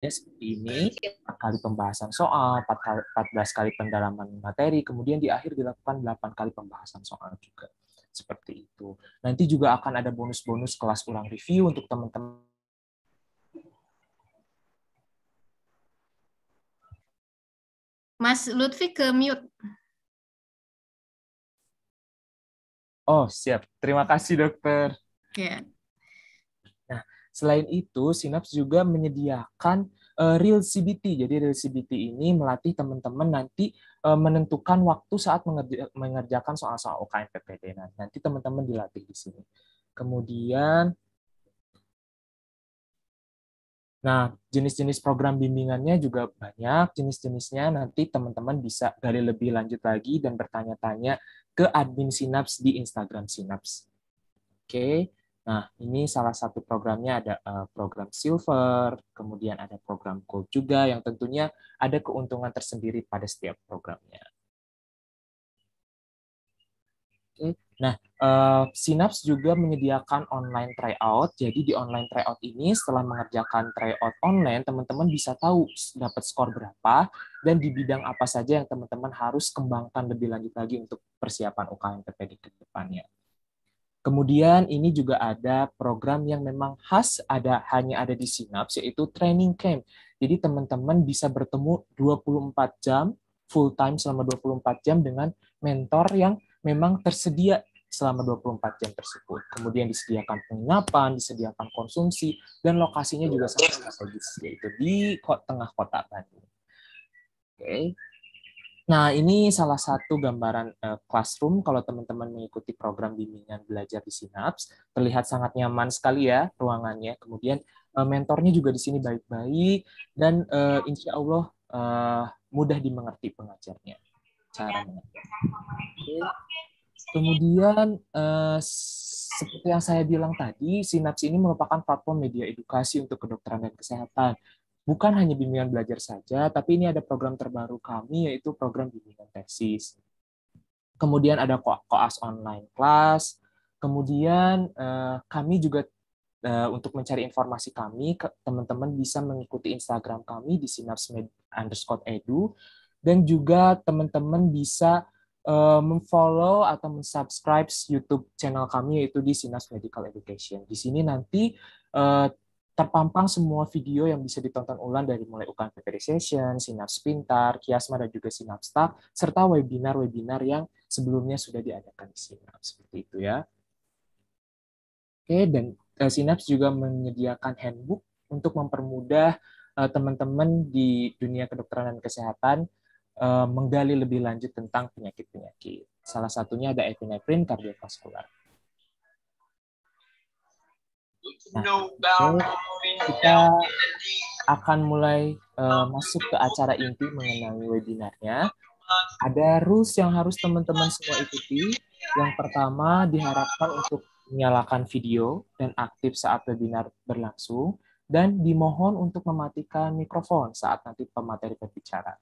Iya seperti ini, 4 kali pembahasan soal, empat belas 14 kali pendalaman materi, kemudian di akhir dilakukan 8 kali pembahasan soal juga. Seperti itu. Nanti juga akan ada bonus-bonus kelas ulang review untuk teman-teman Mas Lutfi ke mute. Oh, siap. Terima kasih, dokter. Yeah. Selain itu, Sinaps juga menyediakan uh, real CBT. Jadi real CBT ini melatih teman-teman nanti uh, menentukan waktu saat mengerjakan soal-soal UKM PPT. Nah, nanti teman-teman dilatih di sini. Kemudian Nah, jenis-jenis program bimbingannya juga banyak, jenis-jenisnya nanti teman-teman bisa gali lebih lanjut lagi dan bertanya-tanya ke admin Sinaps di Instagram Sinaps. Oke. Okay. Nah, ini salah satu programnya ada uh, program silver, kemudian ada program gold juga yang tentunya ada keuntungan tersendiri pada setiap programnya. Oke. Nah, uh, Synapse juga menyediakan online tryout. Jadi di online tryout ini setelah mengerjakan tryout online, teman-teman bisa tahu dapat skor berapa dan di bidang apa saja yang teman-teman harus kembangkan lebih lanjut lagi untuk persiapan UKM PPD ke depannya. Kemudian ini juga ada program yang memang khas ada hanya ada di Sinaps yaitu training camp. Jadi teman-teman bisa bertemu 24 jam full time selama 24 jam dengan mentor yang memang tersedia selama 24 jam tersebut. Kemudian disediakan penginapan, disediakan konsumsi, dan lokasinya juga sangat strategis, yaitu di tengah kota Bandung. Oke, Nah, ini salah satu gambaran uh, classroom kalau teman-teman mengikuti program bimbingan belajar di Synapse Terlihat sangat nyaman sekali ya ruangannya. Kemudian uh, mentornya juga di sini baik-baik dan uh, insya Allah uh, mudah dimengerti pengajarnya. Cara Kemudian uh, seperti yang saya bilang tadi, Synapse ini merupakan platform media edukasi untuk kedokteran dan kesehatan. Bukan hanya bimbingan belajar saja, tapi ini ada program terbaru kami, yaitu program bimbingan tesis. Kemudian ada ko koas online class, kemudian eh, kami juga eh, untuk mencari informasi kami, teman-teman bisa mengikuti Instagram kami di sinapsmed underscore edu, dan juga teman-teman bisa uh, memfollow atau mensubscribe YouTube channel kami yaitu di Sinas Medical Education. Di sini nanti uh, terpampang semua video yang bisa ditonton ulang dari mulai UKM PPD Session, Sinaps Pintar, Kiasma, dan juga Sinaps Staff, serta webinar-webinar yang sebelumnya sudah diadakan di Sinaps. Seperti itu ya. Oke, dan eh, Sinaps juga menyediakan handbook untuk mempermudah eh, teman-teman di dunia kedokteran dan kesehatan eh, menggali lebih lanjut tentang penyakit-penyakit. Salah satunya ada epinefrin kardiovaskular. Nah, kita akan mulai uh, masuk ke acara inti mengenai webinarnya. Ada rules yang harus teman-teman semua ikuti. Yang pertama diharapkan untuk menyalakan video dan aktif saat webinar berlangsung dan dimohon untuk mematikan mikrofon saat nanti pemateri berbicara.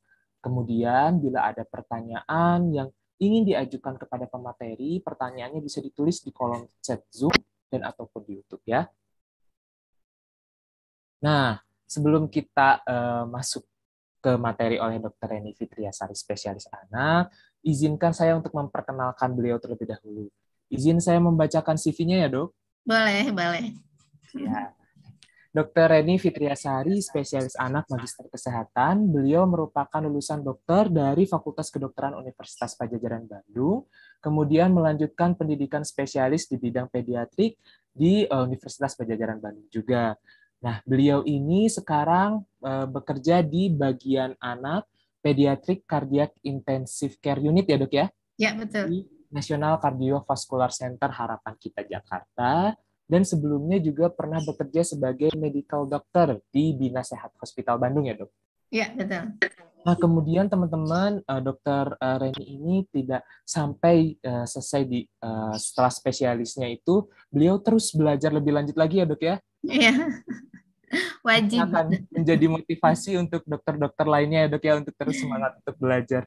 Kemudian bila ada pertanyaan yang ingin diajukan kepada pemateri, pertanyaannya bisa ditulis di kolom chat Zoom dan ataupun di YouTube ya. Nah, sebelum kita uh, masuk ke materi oleh Dr. Reni Fitriasari, spesialis anak, izinkan saya untuk memperkenalkan beliau terlebih dahulu. Izin saya membacakan CV-nya ya, dok? Boleh, boleh. Ya. Dr. Reni Fitriasari, spesialis anak magister kesehatan. Beliau merupakan lulusan dokter dari Fakultas Kedokteran Universitas Pajajaran Bandung kemudian melanjutkan pendidikan spesialis di bidang pediatrik di eh, Universitas Pajajaran Bandung juga. Nah, beliau ini sekarang eh, bekerja di bagian anak pediatrik cardiac intensive care unit ya, Dok ya? Ya, betul. Di National Cardiovascular Center Harapan Kita Jakarta dan sebelumnya juga pernah bekerja sebagai medical doctor di Bina Sehat Hospital Bandung ya, Dok? Ya, betul. Nah, kemudian teman-teman uh, dokter uh, Reni ini tidak sampai uh, selesai di uh, setelah spesialisnya itu, beliau terus belajar lebih lanjut lagi ya dok ya? Iya, wajib. Akan menjadi motivasi untuk dokter-dokter lainnya ya dok ya untuk terus semangat untuk belajar.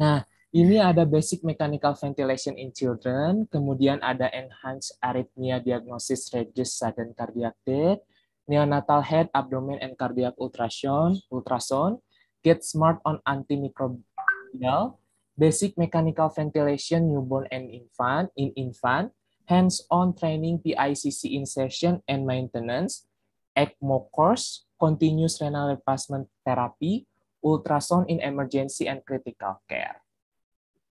Nah, ini ada basic mechanical ventilation in children, kemudian ada enhanced arrhythmia diagnosis reduced sudden cardiac death, neonatal head, abdomen, and cardiac ultrasound, ultrasound get smart on antimicrobial, basic mechanical ventilation newborn and infant, in infant, hands-on training PICC insertion and maintenance, ECMO course, continuous renal replacement therapy, ultrasound in emergency and critical care.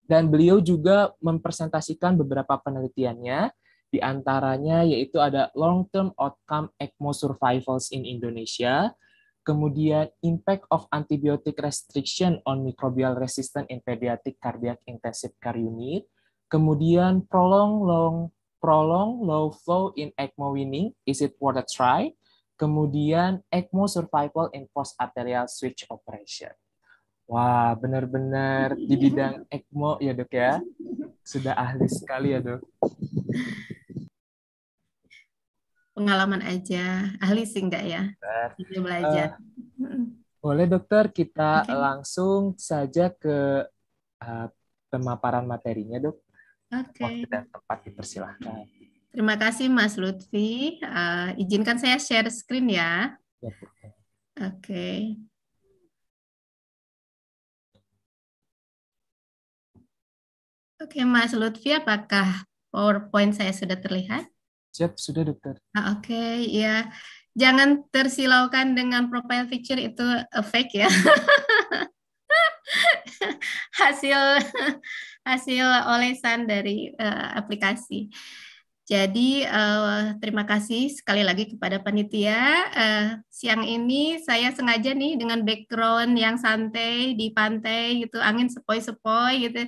Dan beliau juga mempresentasikan beberapa penelitiannya, di antaranya yaitu ada Long Term Outcome ECMO Survivals in Indonesia, kemudian Impact of Antibiotic Restriction on Microbial Resistant in Pediatric Cardiac Intensive Care Unit, kemudian Prolong Long Prolong Low Flow in ECMO Winning, Is It Worth a Try? Kemudian ECMO Survival in Post Arterial Switch Operation. Wah, benar-benar di bidang ECMO ya dok ya. Sudah ahli sekali ya dok pengalaman aja. Ahli sih enggak ya? Kita belajar. Uh, boleh dokter, kita okay. langsung saja ke uh, pemaparan materinya dok. Oke. Okay. Waktu dan tempat dipersilahkan. Terima kasih Mas Lutfi. Uh, izinkan saya share screen ya. ya Oke. Okay. Oke, Mas Lutfi, apakah PowerPoint saya sudah terlihat? Siap, sudah dokter. Ah, oke, okay, ya. Jangan tersilaukan dengan profile picture itu eh, fake ya. hasil hasil olesan dari uh, aplikasi. Jadi uh, terima kasih sekali lagi kepada panitia. Uh, siang ini saya sengaja nih dengan background yang santai di pantai gitu, angin sepoi-sepoi gitu,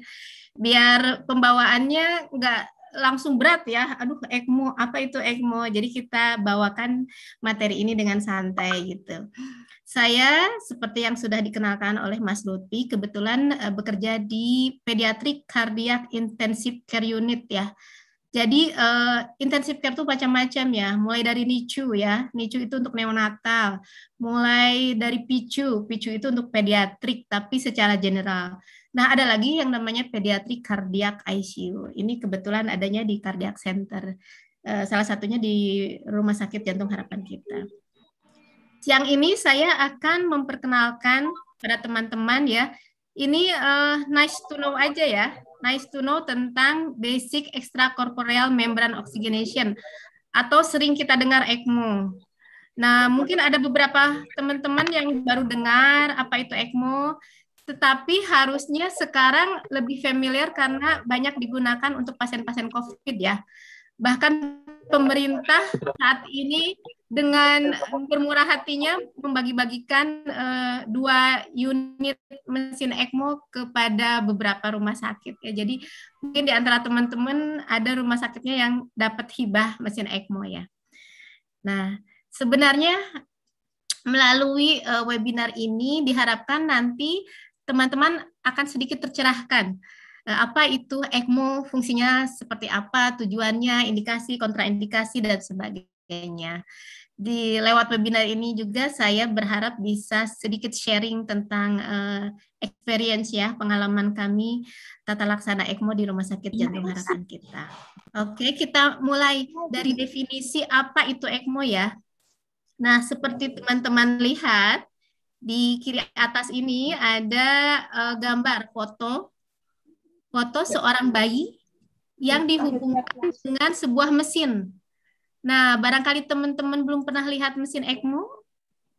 biar pembawaannya nggak langsung berat ya. Aduh, ECMO, apa itu ECMO? Jadi kita bawakan materi ini dengan santai gitu. Saya seperti yang sudah dikenalkan oleh Mas Lutfi, kebetulan uh, bekerja di Pediatric Cardiac Intensive Care Unit ya. Jadi uh, intensive care itu macam-macam ya, mulai dari NICU ya, NICU itu untuk neonatal, mulai dari PICU, PICU itu untuk pediatrik tapi secara general. Nah, ada lagi yang namanya pediatric cardiac ICU. Ini kebetulan adanya di cardiac center. Eh, salah satunya di Rumah Sakit Jantung Harapan Kita. Siang ini saya akan memperkenalkan pada teman-teman ya. Ini uh, nice to know aja ya. Nice to know tentang basic extracorporeal membrane oxygenation atau sering kita dengar ECMO. Nah, mungkin ada beberapa teman-teman yang baru dengar apa itu ECMO tetapi harusnya sekarang lebih familiar karena banyak digunakan untuk pasien-pasien COVID ya. Bahkan pemerintah saat ini dengan bermurah hatinya membagi-bagikan uh, dua unit mesin ECMO kepada beberapa rumah sakit ya. Jadi mungkin di antara teman-teman ada rumah sakitnya yang dapat hibah mesin ECMO ya. Nah, sebenarnya melalui uh, webinar ini diharapkan nanti teman-teman akan sedikit tercerahkan eh, apa itu ECMO, fungsinya seperti apa, tujuannya, indikasi, kontraindikasi, dan sebagainya. Di lewat webinar ini juga saya berharap bisa sedikit sharing tentang uh, experience ya, pengalaman kami tata laksana ECMO di Rumah Sakit iya, Jantung Harapan kita. Oke, kita mulai dari definisi apa itu ECMO ya. Nah, seperti teman-teman lihat, di kiri atas ini ada uh, gambar foto foto ya. seorang bayi yang dihubungkan dengan sebuah mesin. Nah, barangkali teman-teman belum pernah lihat mesin ECMO.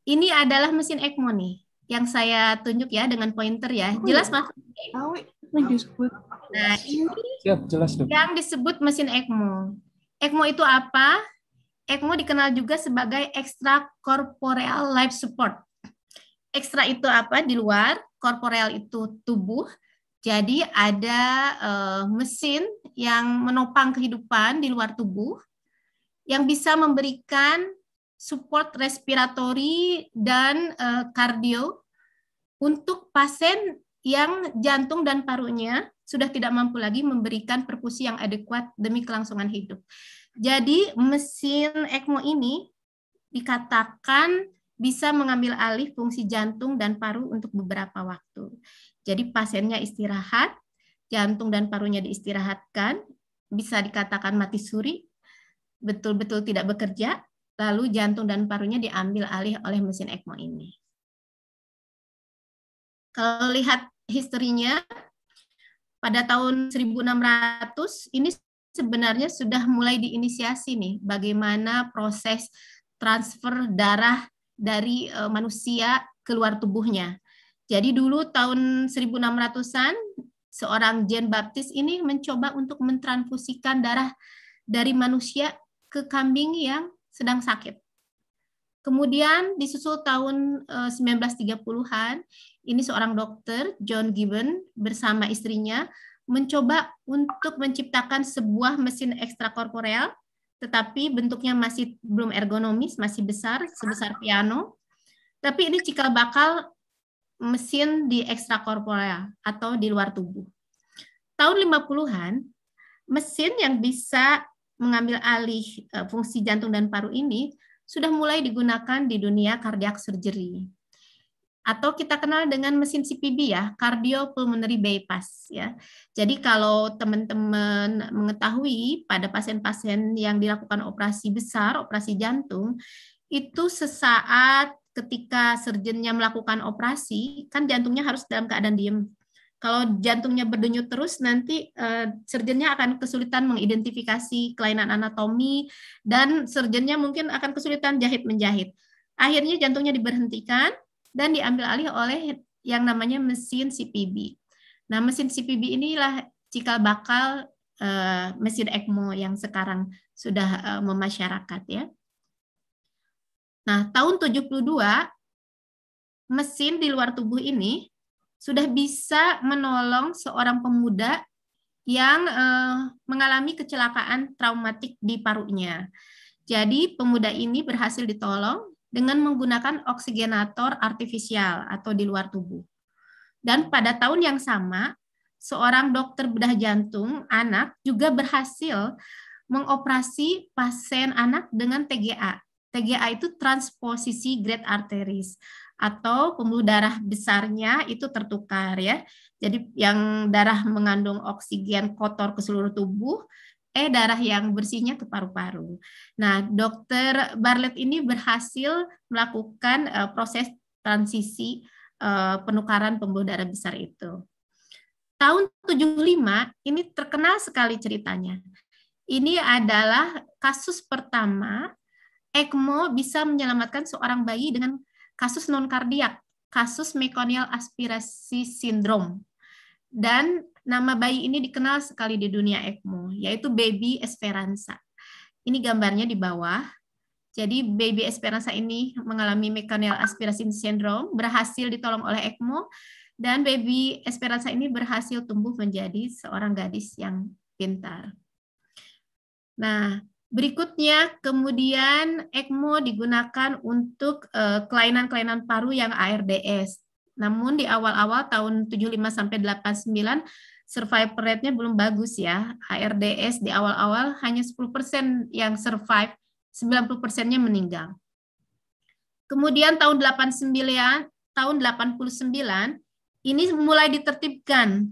Ini adalah mesin ECMO nih yang saya tunjuk ya dengan pointer ya. Jelas Mas? Nah, ini jelas, dong. yang disebut mesin ECMO. ECMO itu apa? ECMO dikenal juga sebagai extracorporeal life support ekstra itu apa di luar, korporeal itu tubuh. Jadi ada uh, mesin yang menopang kehidupan di luar tubuh yang bisa memberikan support respiratori dan uh, kardio untuk pasien yang jantung dan parunya sudah tidak mampu lagi memberikan perfusi yang adekuat demi kelangsungan hidup. Jadi mesin ECMO ini dikatakan bisa mengambil alih fungsi jantung dan paru untuk beberapa waktu. Jadi pasiennya istirahat, jantung dan parunya diistirahatkan, bisa dikatakan mati suri, betul-betul tidak bekerja, lalu jantung dan parunya diambil alih oleh mesin ECMO ini. Kalau lihat historinya, pada tahun 1600 ini sebenarnya sudah mulai diinisiasi nih bagaimana proses transfer darah dari uh, manusia keluar tubuhnya. Jadi dulu tahun 1600-an seorang Jean Baptis ini mencoba untuk mentransfusikan darah dari manusia ke kambing yang sedang sakit. Kemudian disusul tahun 1930-an, eh, ini seorang dokter John Gibbon bersama istrinya mencoba untuk menciptakan sebuah mesin ekstrakorporeal tetapi bentuknya masih belum ergonomis, masih besar, sebesar piano. Tapi ini cikal bakal mesin di ekstrakorporeal atau di luar tubuh. Tahun 50-an, mesin yang bisa mengambil alih eh, fungsi jantung dan paru ini sudah mulai digunakan di dunia kardiak surgery atau kita kenal dengan mesin CPB ya, cardiopulmonary bypass ya. Jadi kalau teman-teman mengetahui pada pasien-pasien yang dilakukan operasi besar, operasi jantung, itu sesaat ketika surgeonnya melakukan operasi, kan jantungnya harus dalam keadaan diem. Kalau jantungnya berdenyut terus, nanti uh, surgeonnya akan kesulitan mengidentifikasi kelainan anatomi, dan surgeonnya mungkin akan kesulitan jahit-menjahit. Akhirnya jantungnya diberhentikan, dan diambil alih oleh yang namanya mesin CPB. Nah, mesin CPB inilah cikal bakal uh, mesin ECMO yang sekarang sudah uh, memasyarakat ya. Nah, tahun 72 mesin di luar tubuh ini sudah bisa menolong seorang pemuda yang uh, mengalami kecelakaan traumatik di parunya. Jadi pemuda ini berhasil ditolong dengan menggunakan oksigenator artifisial atau di luar tubuh. Dan pada tahun yang sama, seorang dokter bedah jantung anak juga berhasil mengoperasi pasien anak dengan TGA. TGA itu transposisi great arteries atau pembuluh darah besarnya itu tertukar ya. Jadi yang darah mengandung oksigen kotor ke seluruh tubuh eh darah yang bersihnya ke paru-paru. Nah, dokter Barlett ini berhasil melakukan uh, proses transisi uh, penukaran pembuluh darah besar itu. Tahun 75 ini terkenal sekali ceritanya. Ini adalah kasus pertama ECMO bisa menyelamatkan seorang bayi dengan kasus non kardiak, kasus meconial aspirasi sindrom. Dan Nama bayi ini dikenal sekali di dunia ECMO, yaitu Baby Esperanza. Ini gambarnya di bawah. Jadi Baby Esperanza ini mengalami mechanical aspirasi syndrome, berhasil ditolong oleh ECMO, dan Baby Esperanza ini berhasil tumbuh menjadi seorang gadis yang pintar. Nah, Berikutnya, kemudian ECMO digunakan untuk eh, kelainan-kelainan paru yang ARDS. Namun di awal-awal tahun 75 sampai 89 survive rate-nya belum bagus ya. HRDS di awal-awal hanya 10% yang survive, 90%-nya meninggal. Kemudian tahun 89, tahun 89 ini mulai ditertibkan.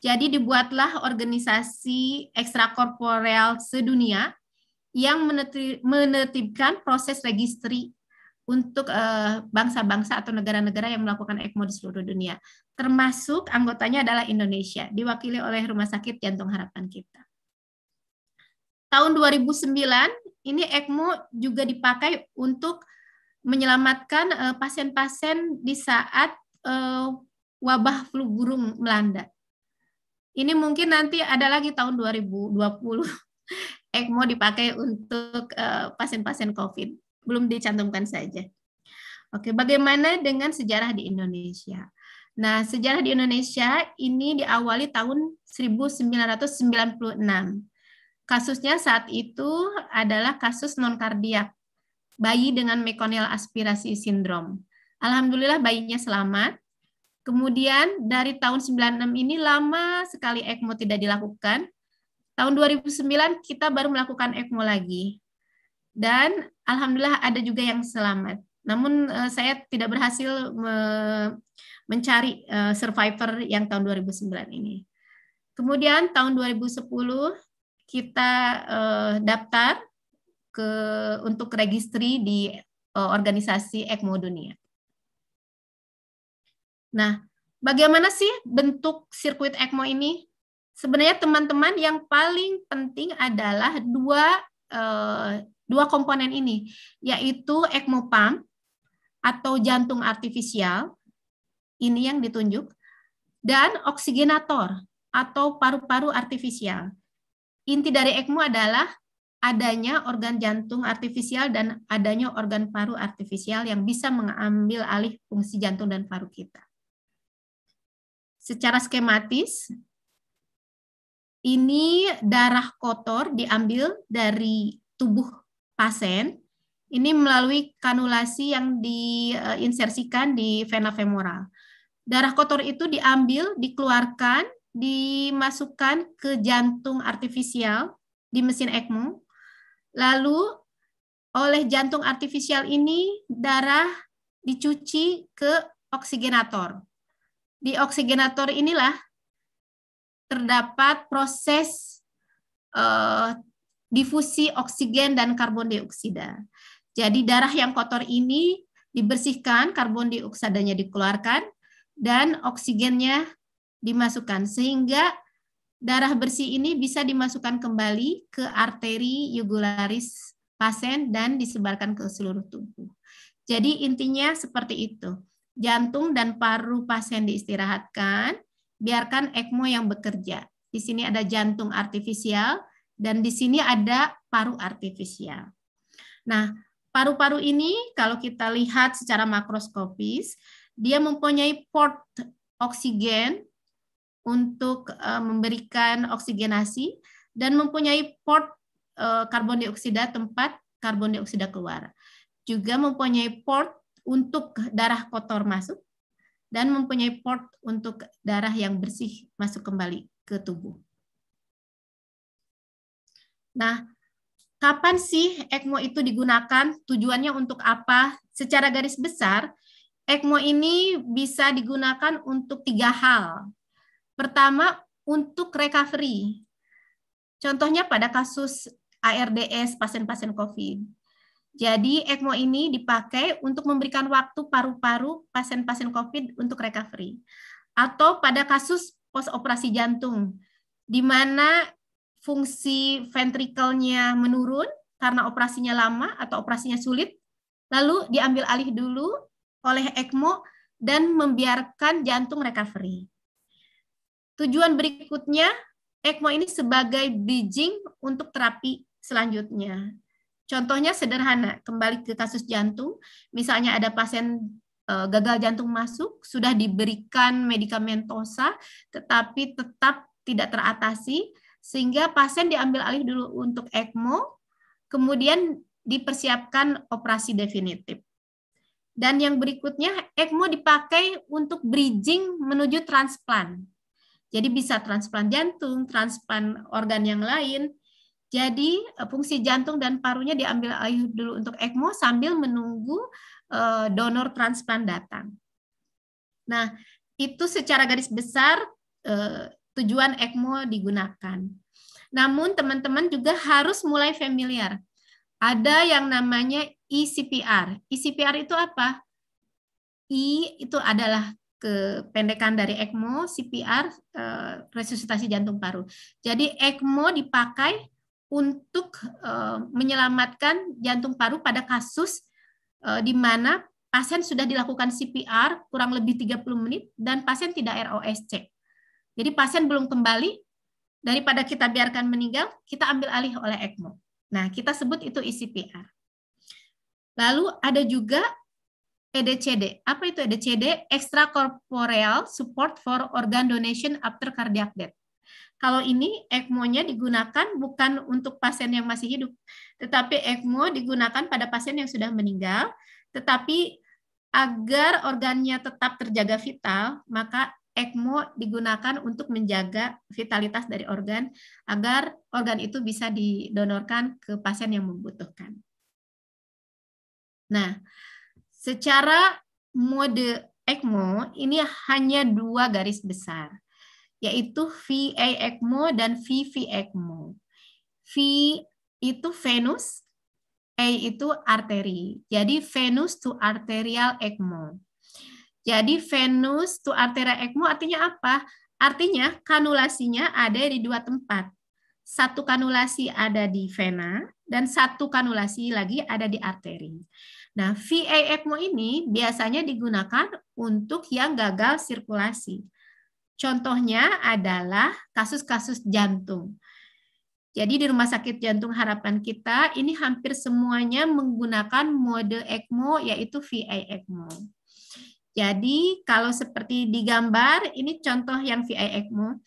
Jadi dibuatlah organisasi ekstrakorporeal sedunia yang menetipkan proses registri untuk eh, bangsa-bangsa atau negara-negara yang melakukan ECMO di seluruh dunia. Termasuk anggotanya adalah Indonesia, diwakili oleh Rumah Sakit Jantung Harapan Kita. Tahun 2009, ini ECMO juga dipakai untuk menyelamatkan eh, pasien-pasien di saat eh, wabah flu burung melanda. Ini mungkin nanti ada lagi tahun 2020 ECMO dipakai untuk pasien-pasien COVID belum dicantumkan saja. Oke, bagaimana dengan sejarah di Indonesia? Nah, sejarah di Indonesia ini diawali tahun 1996. Kasusnya saat itu adalah kasus non-kardiak bayi dengan mekonial aspirasi sindrom. Alhamdulillah bayinya selamat. Kemudian dari tahun 96 ini lama sekali ECMO tidak dilakukan. Tahun 2009 kita baru melakukan ECMO lagi. Dan alhamdulillah ada juga yang selamat. Namun eh, saya tidak berhasil me mencari uh, survivor yang tahun 2009 ini. Kemudian tahun 2010 kita uh, daftar ke untuk registry di uh, organisasi ECMO Dunia. Nah, bagaimana sih bentuk sirkuit ECMO ini? Sebenarnya teman-teman yang paling penting adalah dua uh, dua komponen ini, yaitu ECMO pump atau jantung artifisial, ini yang ditunjuk, dan oksigenator atau paru-paru artifisial. Inti dari ECMO adalah adanya organ jantung artifisial dan adanya organ paru artifisial yang bisa mengambil alih fungsi jantung dan paru kita. Secara skematis, ini darah kotor diambil dari tubuh pasien ini melalui kanulasi yang diinsersikan di vena femoral. Darah kotor itu diambil, dikeluarkan, dimasukkan ke jantung artifisial di mesin ECMO. Lalu oleh jantung artifisial ini darah dicuci ke oksigenator. Di oksigenator inilah terdapat proses uh, difusi oksigen dan karbon dioksida. Jadi darah yang kotor ini dibersihkan, karbon dioksidanya dikeluarkan, dan oksigennya dimasukkan. Sehingga darah bersih ini bisa dimasukkan kembali ke arteri yugularis pasien dan disebarkan ke seluruh tubuh. Jadi intinya seperti itu. Jantung dan paru pasien diistirahatkan, biarkan ECMO yang bekerja. Di sini ada jantung artifisial, dan di sini ada paru artifisial. Nah, paru-paru ini kalau kita lihat secara makroskopis, dia mempunyai port oksigen untuk eh, memberikan oksigenasi dan mempunyai port eh, karbon dioksida tempat karbon dioksida keluar. Juga mempunyai port untuk darah kotor masuk dan mempunyai port untuk darah yang bersih masuk kembali ke tubuh. Nah, kapan sih ECMO itu digunakan? Tujuannya untuk apa? Secara garis besar, ECMO ini bisa digunakan untuk tiga hal. Pertama, untuk recovery. Contohnya pada kasus ARDS pasien-pasien COVID. Jadi ECMO ini dipakai untuk memberikan waktu paru-paru pasien-pasien COVID untuk recovery. Atau pada kasus post operasi jantung, di mana fungsi ventrikelnya menurun karena operasinya lama atau operasinya sulit, lalu diambil alih dulu oleh ECMO dan membiarkan jantung recovery. Tujuan berikutnya, ECMO ini sebagai bridging untuk terapi selanjutnya. Contohnya sederhana, kembali ke kasus jantung, misalnya ada pasien e, gagal jantung masuk, sudah diberikan medikamentosa, tetapi tetap tidak teratasi, sehingga pasien diambil alih dulu untuk ECMO, kemudian dipersiapkan operasi definitif. Dan yang berikutnya ECMO dipakai untuk bridging menuju transplant. Jadi bisa transplant jantung, transplant organ yang lain. Jadi eh, fungsi jantung dan parunya diambil alih dulu untuk ECMO sambil menunggu eh, donor transplant datang. Nah, itu secara garis besar eh, tujuan ECMO digunakan. Namun teman-teman juga harus mulai familiar. Ada yang namanya eCPR. eCPR itu apa? I itu adalah kependekan dari ECMO, CPR, eh, resusitasi jantung paru. Jadi ECMO dipakai untuk eh, menyelamatkan jantung paru pada kasus eh, di mana pasien sudah dilakukan CPR kurang lebih 30 menit dan pasien tidak ROSC. Jadi pasien belum kembali, daripada kita biarkan meninggal, kita ambil alih oleh ECMO. Nah, kita sebut itu ICPR. E Lalu ada juga EDCD. Apa itu EDCD? Extracorporeal Support for Organ Donation After Cardiac Death. Kalau ini ECMO-nya digunakan bukan untuk pasien yang masih hidup, tetapi ECMO digunakan pada pasien yang sudah meninggal, tetapi agar organnya tetap terjaga vital, maka ECMO digunakan untuk menjaga vitalitas dari organ agar organ itu bisa didonorkan ke pasien yang membutuhkan. Nah, secara mode ECMO ini hanya dua garis besar, yaitu VA ECMO dan VV ECMO. V itu venus, A itu arteri. Jadi venus to arterial ECMO. Jadi venus to artera ECMO artinya apa? Artinya kanulasinya ada di dua tempat. Satu kanulasi ada di vena dan satu kanulasi lagi ada di arteri. Nah, VA ECMO ini biasanya digunakan untuk yang gagal sirkulasi. Contohnya adalah kasus-kasus jantung. Jadi di Rumah Sakit Jantung Harapan kita ini hampir semuanya menggunakan mode ECMO yaitu VA ECMO. Jadi kalau seperti di gambar, ini contoh yang VI ECMO.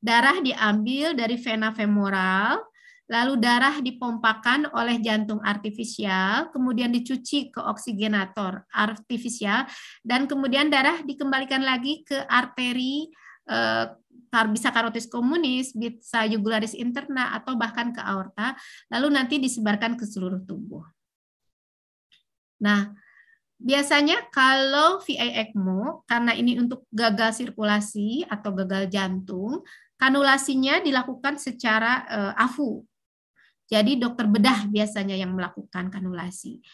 Darah diambil dari vena femoral, lalu darah dipompakan oleh jantung artifisial, kemudian dicuci ke oksigenator artifisial, dan kemudian darah dikembalikan lagi ke arteri eh, bisa karotis komunis, bisa jugularis interna, atau bahkan ke aorta, lalu nanti disebarkan ke seluruh tubuh. Nah, Biasanya kalau VA ECMO, karena ini untuk gagal sirkulasi atau gagal jantung, kanulasinya dilakukan secara uh, eh, AFU. Jadi dokter bedah biasanya yang melakukan kanulasi.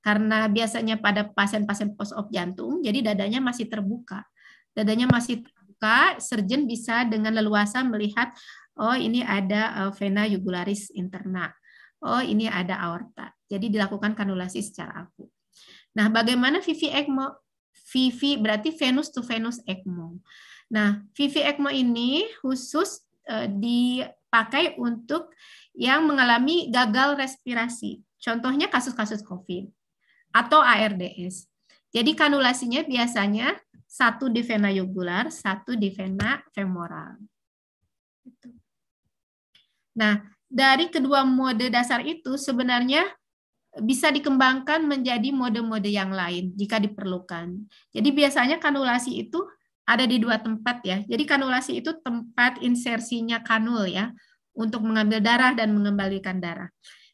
Karena biasanya pada pasien-pasien post-op jantung, jadi dadanya masih terbuka. Dadanya masih terbuka, surgeon bisa dengan leluasa melihat, oh ini ada uh, vena jugularis interna, oh ini ada aorta. Jadi dilakukan kanulasi secara AFU. Nah, bagaimana Vivi ECMO? Vivi berarti Venus to Venus ECMO. Nah, Vivi ECMO ini khusus uh, dipakai untuk yang mengalami gagal respirasi. Contohnya kasus-kasus COVID atau ARDS. Jadi kanulasinya biasanya satu di vena jugular satu di vena femoral. Gitu. Nah, dari kedua mode dasar itu sebenarnya bisa dikembangkan menjadi mode-mode yang lain jika diperlukan. Jadi biasanya kanulasi itu ada di dua tempat ya. Jadi kanulasi itu tempat insersinya kanul ya untuk mengambil darah dan mengembalikan darah.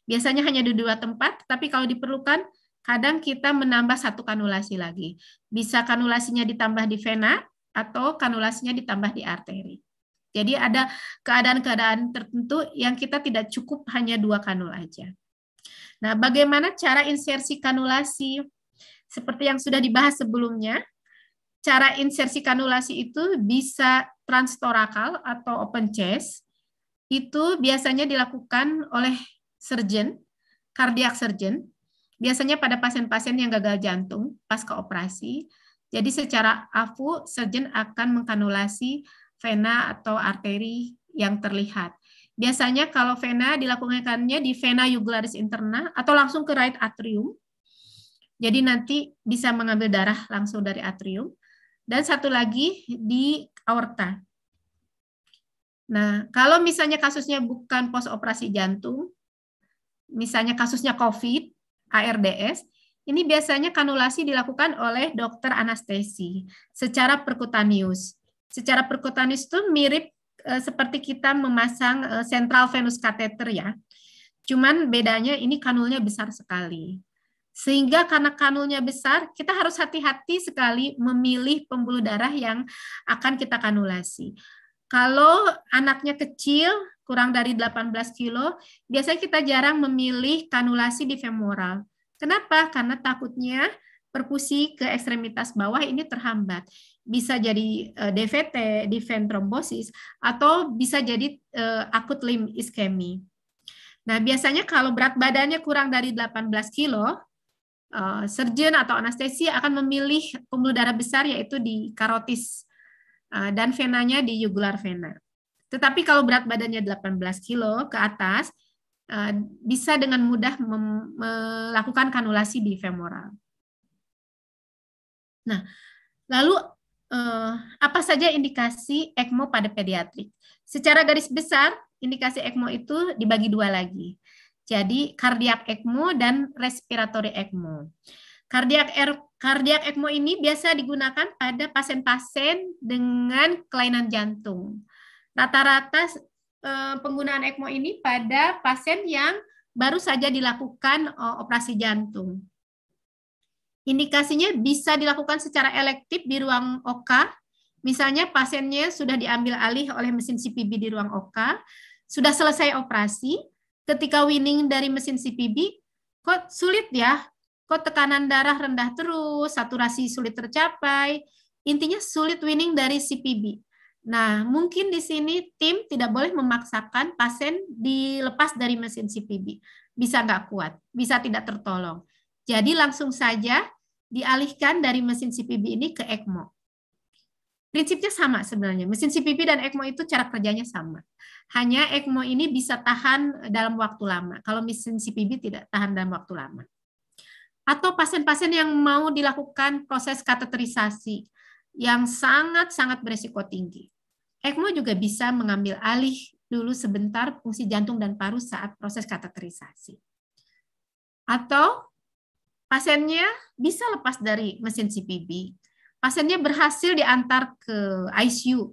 Biasanya hanya di dua tempat, tapi kalau diperlukan kadang kita menambah satu kanulasi lagi. Bisa kanulasinya ditambah di vena atau kanulasinya ditambah di arteri. Jadi ada keadaan-keadaan tertentu yang kita tidak cukup hanya dua kanul aja. Nah, bagaimana cara insersi kanulasi? Seperti yang sudah dibahas sebelumnya, cara insersi kanulasi itu bisa transtorakal atau open chest. Itu biasanya dilakukan oleh surgeon, cardiac surgeon, biasanya pada pasien-pasien yang gagal jantung pas ke operasi. Jadi secara AFU, surgeon akan mengkanulasi vena atau arteri yang terlihat. Biasanya kalau vena dilakukannya di vena jugularis interna atau langsung ke right atrium. Jadi nanti bisa mengambil darah langsung dari atrium. Dan satu lagi di aorta. Nah, kalau misalnya kasusnya bukan pos operasi jantung, misalnya kasusnya COVID, ARDS, ini biasanya kanulasi dilakukan oleh dokter anestesi secara perkutanius. Secara perkutanius itu mirip Eh, seperti kita memasang eh, sentral venus kateter catheter ya. Cuman bedanya ini kanulnya besar sekali. Sehingga karena kanulnya besar, kita harus hati-hati sekali memilih pembuluh darah yang akan kita kanulasi. Kalau anaknya kecil, kurang dari 18 kilo, biasanya kita jarang memilih kanulasi di femoral. Kenapa? Karena takutnya perkusi ke ekstremitas bawah ini terhambat bisa jadi uh, eh, DVT, defend trombosis, atau bisa jadi uh, eh, akut limb iskemi. Nah, biasanya kalau berat badannya kurang dari 18 kilo, uh, surgeon atau anestesi akan memilih pembuluh darah besar yaitu di karotis uh, dan venanya di jugular vena. Tetapi kalau berat badannya 18 kilo ke atas, uh, bisa dengan mudah melakukan kanulasi di femoral. Nah, lalu eh, apa saja indikasi ECMO pada pediatrik? Secara garis besar, indikasi ECMO itu dibagi dua lagi. Jadi kardiak ECMO dan respiratory ECMO. Kardiak kardiak ECMO ini biasa digunakan pada pasien-pasien dengan kelainan jantung. Rata-rata eh, penggunaan ECMO ini pada pasien yang baru saja dilakukan eh, operasi jantung. Indikasinya bisa dilakukan secara elektif di ruang OKA, misalnya pasiennya sudah diambil alih oleh mesin CPB di ruang OKA, sudah selesai operasi, ketika winning dari mesin CPB, kok sulit ya, kok tekanan darah rendah terus, saturasi sulit tercapai, intinya sulit winning dari CPB. Nah, mungkin di sini tim tidak boleh memaksakan pasien dilepas dari mesin CPB. Bisa nggak kuat, bisa tidak tertolong. Jadi langsung saja dialihkan dari mesin CPB ini ke ECMO. Prinsipnya sama sebenarnya. Mesin CPB dan ECMO itu cara kerjanya sama. Hanya ECMO ini bisa tahan dalam waktu lama. Kalau mesin CPB tidak tahan dalam waktu lama. Atau pasien-pasien yang mau dilakukan proses kateterisasi yang sangat-sangat beresiko tinggi. ECMO juga bisa mengambil alih dulu sebentar fungsi jantung dan paru saat proses kateterisasi. Atau Pasiennya bisa lepas dari mesin CPB. Pasiennya berhasil diantar ke ICU.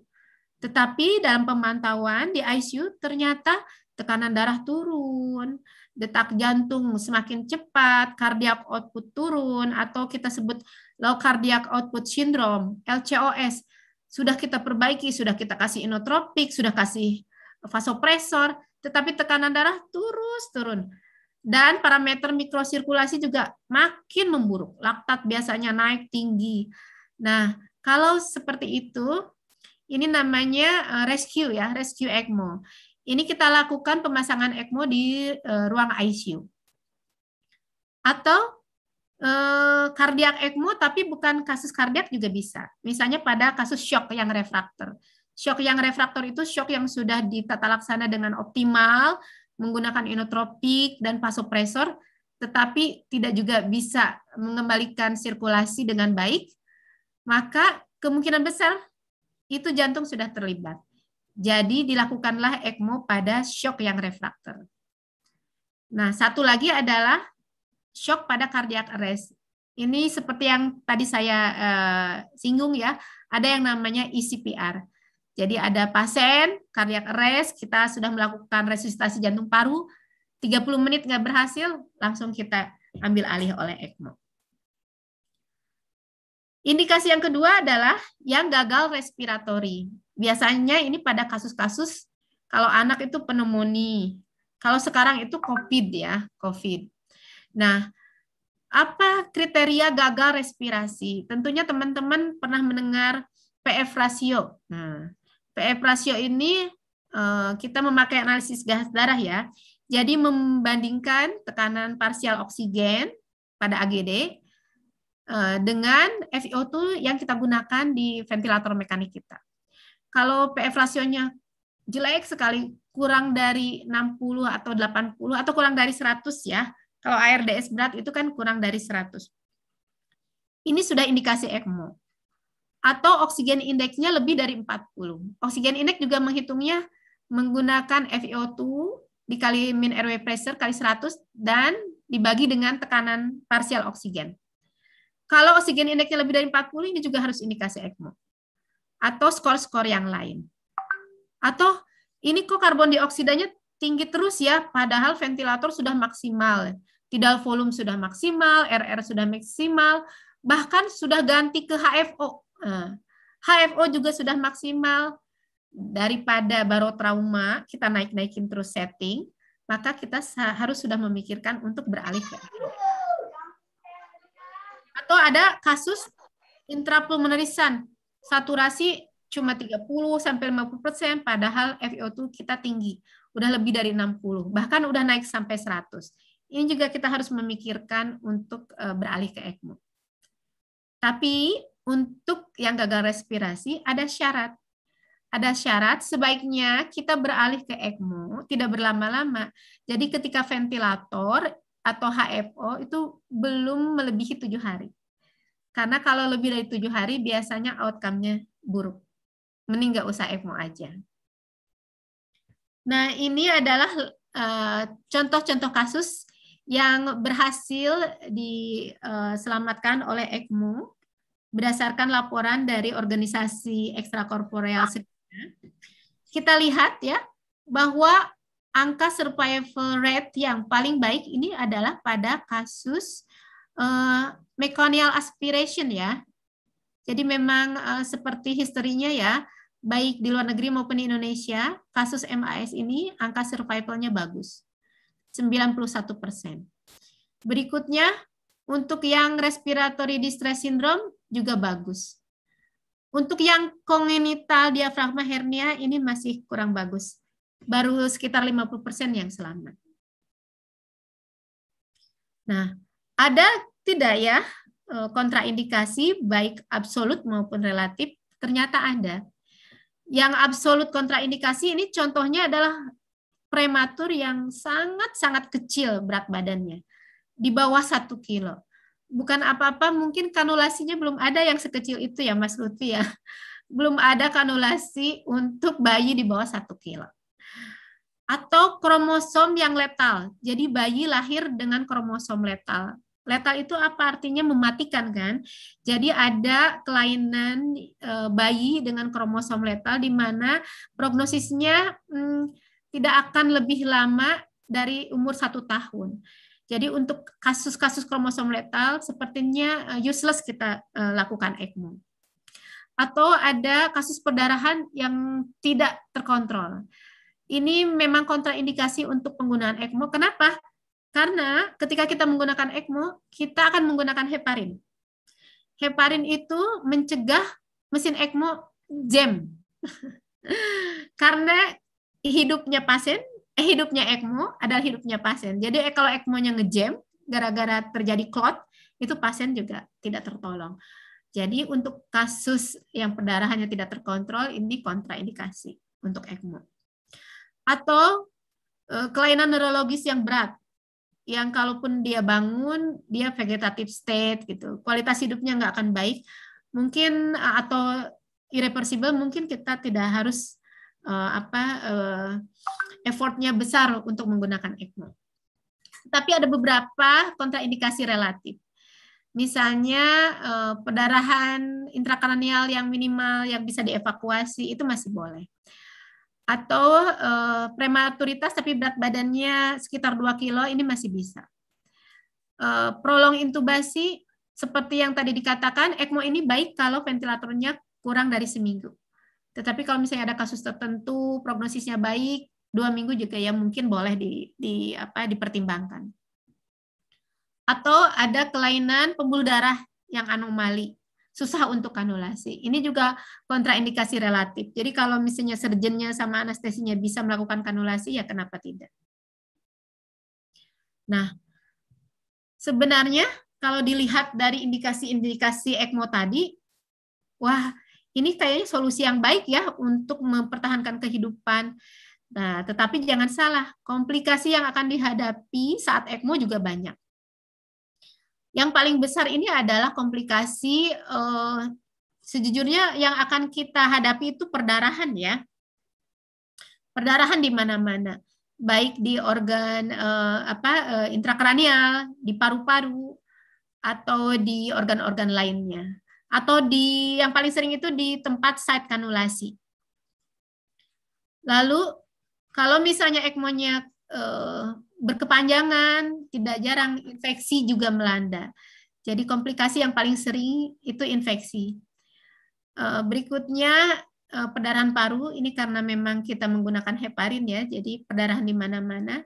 Tetapi dalam pemantauan di ICU ternyata tekanan darah turun, detak jantung semakin cepat, cardiac output turun, atau kita sebut low cardiac output syndrome, LCOS. Sudah kita perbaiki, sudah kita kasih inotropik, sudah kasih vasopresor, tetapi tekanan darah terus turun. Dan parameter mikrosirkulasi juga makin memburuk. Laktat biasanya naik tinggi. Nah, kalau seperti itu, ini namanya eh, rescue ya, rescue ECMO. Ini kita lakukan pemasangan ECMO di eh, ruang ICU. Atau uh, ECMO tapi bukan kasus kardiak juga bisa. Misalnya pada kasus shock yang refraktor. Shock yang refraktor itu shock yang sudah ditata laksana dengan optimal, menggunakan inotropik dan vasopresor, tetapi tidak juga bisa mengembalikan sirkulasi dengan baik, maka kemungkinan besar itu jantung sudah terlibat. Jadi dilakukanlah ECMO pada shock yang refraktor. Nah, satu lagi adalah shock pada cardiac arrest. Ini seperti yang tadi saya uh, singgung ya, ada yang namanya ECPR. Jadi ada pasien cardiac arrest, kita sudah melakukan resusitasi jantung paru, 30 menit nggak berhasil, langsung kita ambil alih oleh ECMO. Indikasi yang kedua adalah yang gagal respiratori. Biasanya ini pada kasus-kasus kalau anak itu pneumonia, kalau sekarang itu COVID ya, COVID. Nah, apa kriteria gagal respirasi? Tentunya teman-teman pernah mendengar PF rasio. Nah, PF e rasio ini eh, kita memakai analisis gas darah ya. Jadi membandingkan tekanan parsial oksigen pada AGD eh, dengan FiO2 yang kita gunakan di ventilator mekanik kita. Kalau PF e rasionya jelek sekali, kurang dari 60 atau 80 atau kurang dari 100 ya. Kalau ARDS berat itu kan kurang dari 100. Ini sudah indikasi ECMO atau oksigen indeksnya lebih dari 40. Oksigen indeks juga menghitungnya menggunakan FiO2 dikali Min airway pressure kali 100 dan dibagi dengan tekanan parsial oksigen. Kalau oksigen indeksnya lebih dari 40 ini juga harus indikasi ECMO atau skor-skor yang lain. Atau ini kok karbon dioksidanya tinggi terus ya padahal ventilator sudah maksimal. Tidal volume sudah maksimal, RR sudah maksimal, bahkan sudah ganti ke HFO HFO juga sudah maksimal daripada baru trauma kita naik-naikin terus setting, maka kita harus sudah memikirkan untuk beralih ke atau ada kasus intrapulmonerisan saturasi cuma 30 sampai 50 persen, padahal FiO2 kita tinggi, udah lebih dari 60, bahkan udah naik sampai 100. Ini juga kita harus memikirkan untuk eh, beralih ke ECMO. Tapi untuk yang gagal respirasi ada syarat. Ada syarat sebaiknya kita beralih ke ECMO tidak berlama-lama. Jadi ketika ventilator atau HFO itu belum melebihi tujuh hari. Karena kalau lebih dari tujuh hari biasanya outcome-nya buruk. Mending nggak usah ECMO aja. Nah ini adalah eh, contoh-contoh uh, -contoh kasus yang berhasil diselamatkan eh, oleh ECMO berdasarkan laporan dari organisasi ekstrakorporeal kita lihat ya bahwa angka survival rate yang paling baik ini adalah pada kasus uh, meconial aspiration ya. Jadi memang uh, seperti historinya ya, baik di luar negeri maupun di Indonesia, kasus MAS ini angka survivalnya bagus. 91%. Berikutnya, untuk yang respiratory distress syndrome, juga bagus. Untuk yang kongenital diafragma hernia ini masih kurang bagus. Baru sekitar 50% yang selamat. Nah, ada tidak ya e, kontraindikasi baik absolut maupun relatif? Ternyata ada. Yang absolut kontraindikasi ini contohnya adalah prematur yang sangat-sangat kecil berat badannya, di bawah 1 kilo bukan apa-apa mungkin kanulasinya belum ada yang sekecil itu ya Mas Lutfi ya. Belum ada kanulasi untuk bayi di bawah satu kilo. Atau kromosom yang letal. Jadi bayi lahir dengan kromosom letal. Letal itu apa artinya mematikan kan? Jadi ada kelainan e, bayi dengan kromosom letal di mana prognosisnya hmm, tidak akan lebih lama dari umur satu tahun. Jadi untuk kasus-kasus kromosom letal sepertinya eh, useless kita eh, lakukan ECMO. Atau ada kasus perdarahan yang tidak terkontrol. Ini memang kontraindikasi untuk penggunaan ECMO. Kenapa? Karena ketika kita menggunakan ECMO, kita akan menggunakan heparin. Heparin itu mencegah mesin ECMO jam. Karena hidupnya pasien eh, hidupnya ECMO adalah hidupnya pasien. Jadi eh, kalau ECMO-nya ngejam gara-gara terjadi clot, itu pasien juga tidak tertolong. Jadi untuk kasus yang pendarahannya tidak terkontrol ini kontraindikasi untuk ECMO. Atau eh, kelainan neurologis yang berat yang kalaupun dia bangun dia vegetative state gitu kualitas hidupnya nggak akan baik mungkin eh, atau irreversible mungkin kita tidak harus uh, apa uh, effortnya besar untuk menggunakan ECMO. Tapi ada beberapa kontraindikasi relatif. Misalnya eh, pendarahan intrakranial yang minimal yang bisa dievakuasi itu masih boleh. Atau eh, prematuritas tapi berat badannya sekitar 2 kilo ini masih bisa. Eh, prolong intubasi seperti yang tadi dikatakan ECMO ini baik kalau ventilatornya kurang dari seminggu. Tetapi kalau misalnya ada kasus tertentu, prognosisnya baik, dua minggu juga ya mungkin boleh di, di apa dipertimbangkan. Atau ada kelainan pembuluh darah yang anomali, susah untuk kanulasi. Ini juga kontraindikasi relatif. Jadi kalau misalnya surgeonnya sama anestesinya bisa melakukan kanulasi, ya kenapa tidak? Nah, sebenarnya kalau dilihat dari indikasi-indikasi ECMO tadi, wah ini kayaknya solusi yang baik ya untuk mempertahankan kehidupan Nah, tetapi jangan salah, komplikasi yang akan dihadapi saat ECMO juga banyak. Yang paling besar ini adalah komplikasi eh, sejujurnya yang akan kita hadapi itu perdarahan ya. Perdarahan di mana-mana, baik di organ eh, apa eh, intrakranial, di paru-paru atau di organ-organ lainnya atau di yang paling sering itu di tempat site kanulasi. Lalu kalau misalnya ekmonya eh, berkepanjangan, tidak jarang infeksi juga melanda. Jadi komplikasi yang paling sering itu infeksi. Eh, berikutnya eh, perdarahan paru, ini karena memang kita menggunakan heparin ya, jadi perdarahan di mana-mana.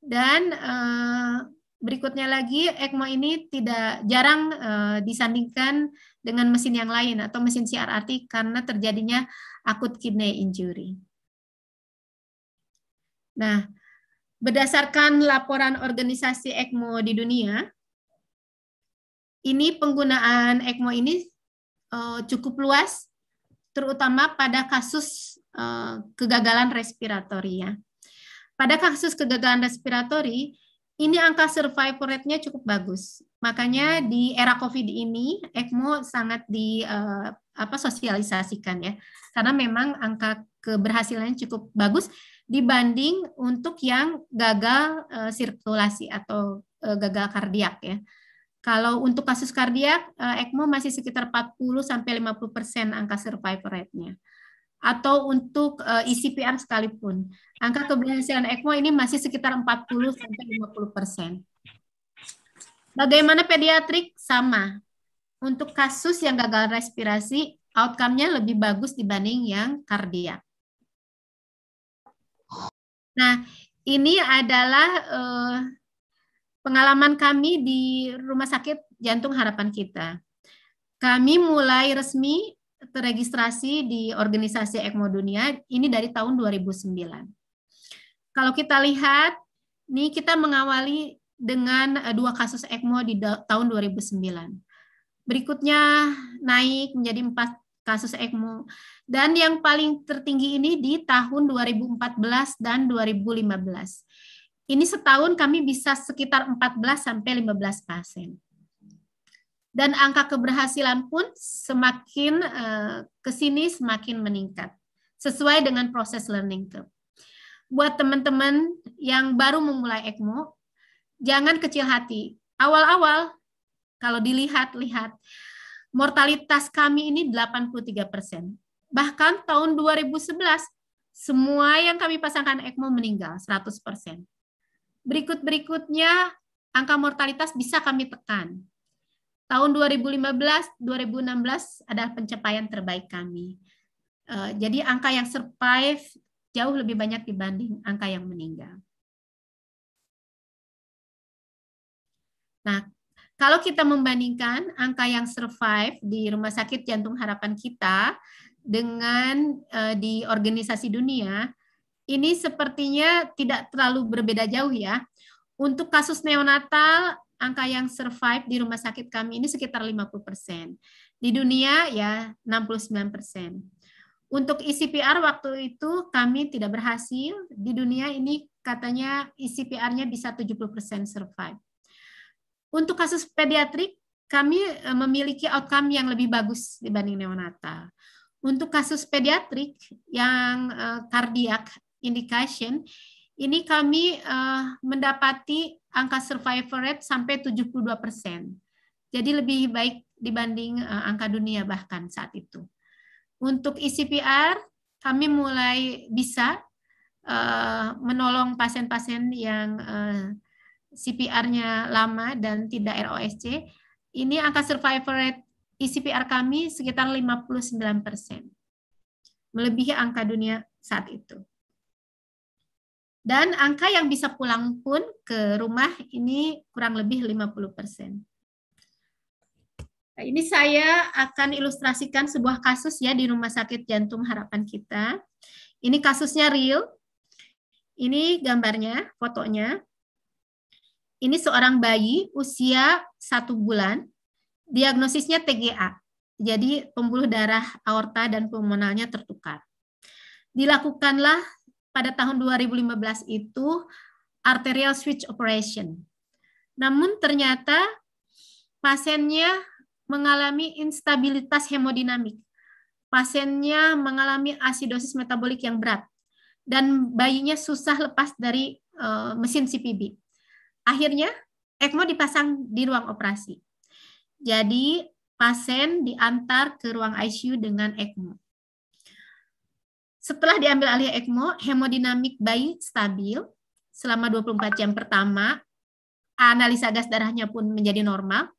Dan eh, berikutnya lagi ekmo ini tidak jarang disandingkan dengan mesin yang lain atau mesin CRRT karena terjadinya akut kidney injury. Nah, berdasarkan laporan organisasi ECMO di dunia, ini penggunaan ECMO ini uh, cukup luas, terutama pada kasus uh, kegagalan respiratori ya. Pada kasus kegagalan respiratori, ini angka survival rate-nya cukup bagus. Makanya di era COVID ini ECMO sangat di uh, apa sosialisasikan ya. Karena memang angka keberhasilannya cukup bagus dibanding untuk yang gagal uh, sirkulasi atau uh, gagal kardiak ya. Kalau untuk kasus kardiak, eh, ECMO masih sekitar 40 sampai 50 persen angka survival rate-nya. Atau untuk ECPR e sekalipun, angka keberhasilan ECMO ini masih sekitar 40 sampai 50 persen. Bagaimana pediatrik sama? Untuk kasus yang gagal respirasi, outcome-nya lebih bagus dibanding yang kardiak. Nah, ini adalah eh, pengalaman kami di Rumah Sakit Jantung Harapan Kita. Kami mulai resmi terregistrasi di organisasi ECMO Dunia ini dari tahun 2009. Kalau kita lihat, ini kita mengawali dengan eh, dua kasus ECMO di tahun 2009. Berikutnya naik menjadi empat kasus ECMO dan yang paling tertinggi ini di tahun 2014 dan 2015. Ini setahun kami bisa sekitar 14 sampai 15 pasien. Dan angka keberhasilan pun semakin eh, ke sini semakin meningkat sesuai dengan proses learning curve. Buat teman-teman yang baru memulai ECMO, jangan kecil hati. Awal-awal kalau dilihat-lihat mortalitas kami ini 83 persen. Bahkan tahun 2011, semua yang kami pasangkan ECMO meninggal 100%. Berikut-berikutnya, angka mortalitas bisa kami tekan. Tahun 2015, 2016 adalah pencapaian terbaik kami. Eh, jadi angka yang survive jauh lebih banyak dibanding angka yang meninggal. Nah, kalau kita membandingkan angka yang survive di Rumah Sakit Jantung Harapan kita dengan uh, di organisasi dunia ini sepertinya tidak terlalu berbeda jauh ya. Untuk kasus neonatal, angka yang survive di rumah sakit kami ini sekitar 50%. Di dunia ya 69%. Untuk ICPR e waktu itu kami tidak berhasil. Di dunia ini katanya ICPR-nya e bisa 70% survive. Untuk kasus pediatrik, kami eh, memiliki outcome yang lebih bagus dibanding neonatal. Untuk kasus pediatrik yang uh, cardiac indication, ini kami uh, mendapati angka survival rate sampai 72 persen. Jadi lebih baik dibanding uh, angka dunia bahkan saat itu. Untuk ICPR, e kami mulai bisa uh, menolong pasien-pasien yang uh, CPR-nya lama dan tidak ROSC. Ini angka survival rate ICPR kami sekitar 59 persen, melebihi angka dunia saat itu. Dan angka yang bisa pulang pun ke rumah ini kurang lebih 50 persen. Nah, ini saya akan ilustrasikan sebuah kasus ya di Rumah Sakit Jantung Harapan kita. Ini kasusnya real. Ini gambarnya, fotonya. Ini seorang bayi usia satu bulan Diagnosisnya TGA, jadi pembuluh darah aorta dan pulmonalnya tertukar. Dilakukanlah pada tahun 2015 itu arterial switch operation. Namun ternyata pasiennya mengalami instabilitas hemodinamik. Pasiennya mengalami asidosis metabolik yang berat dan bayinya susah lepas dari uh, mesin CPB. Akhirnya ECMO dipasang di ruang operasi. Jadi pasien diantar ke ruang ICU dengan ECMO. Setelah diambil alih ECMO, hemodinamik bayi stabil selama 24 jam pertama. Analisa gas darahnya pun menjadi normal.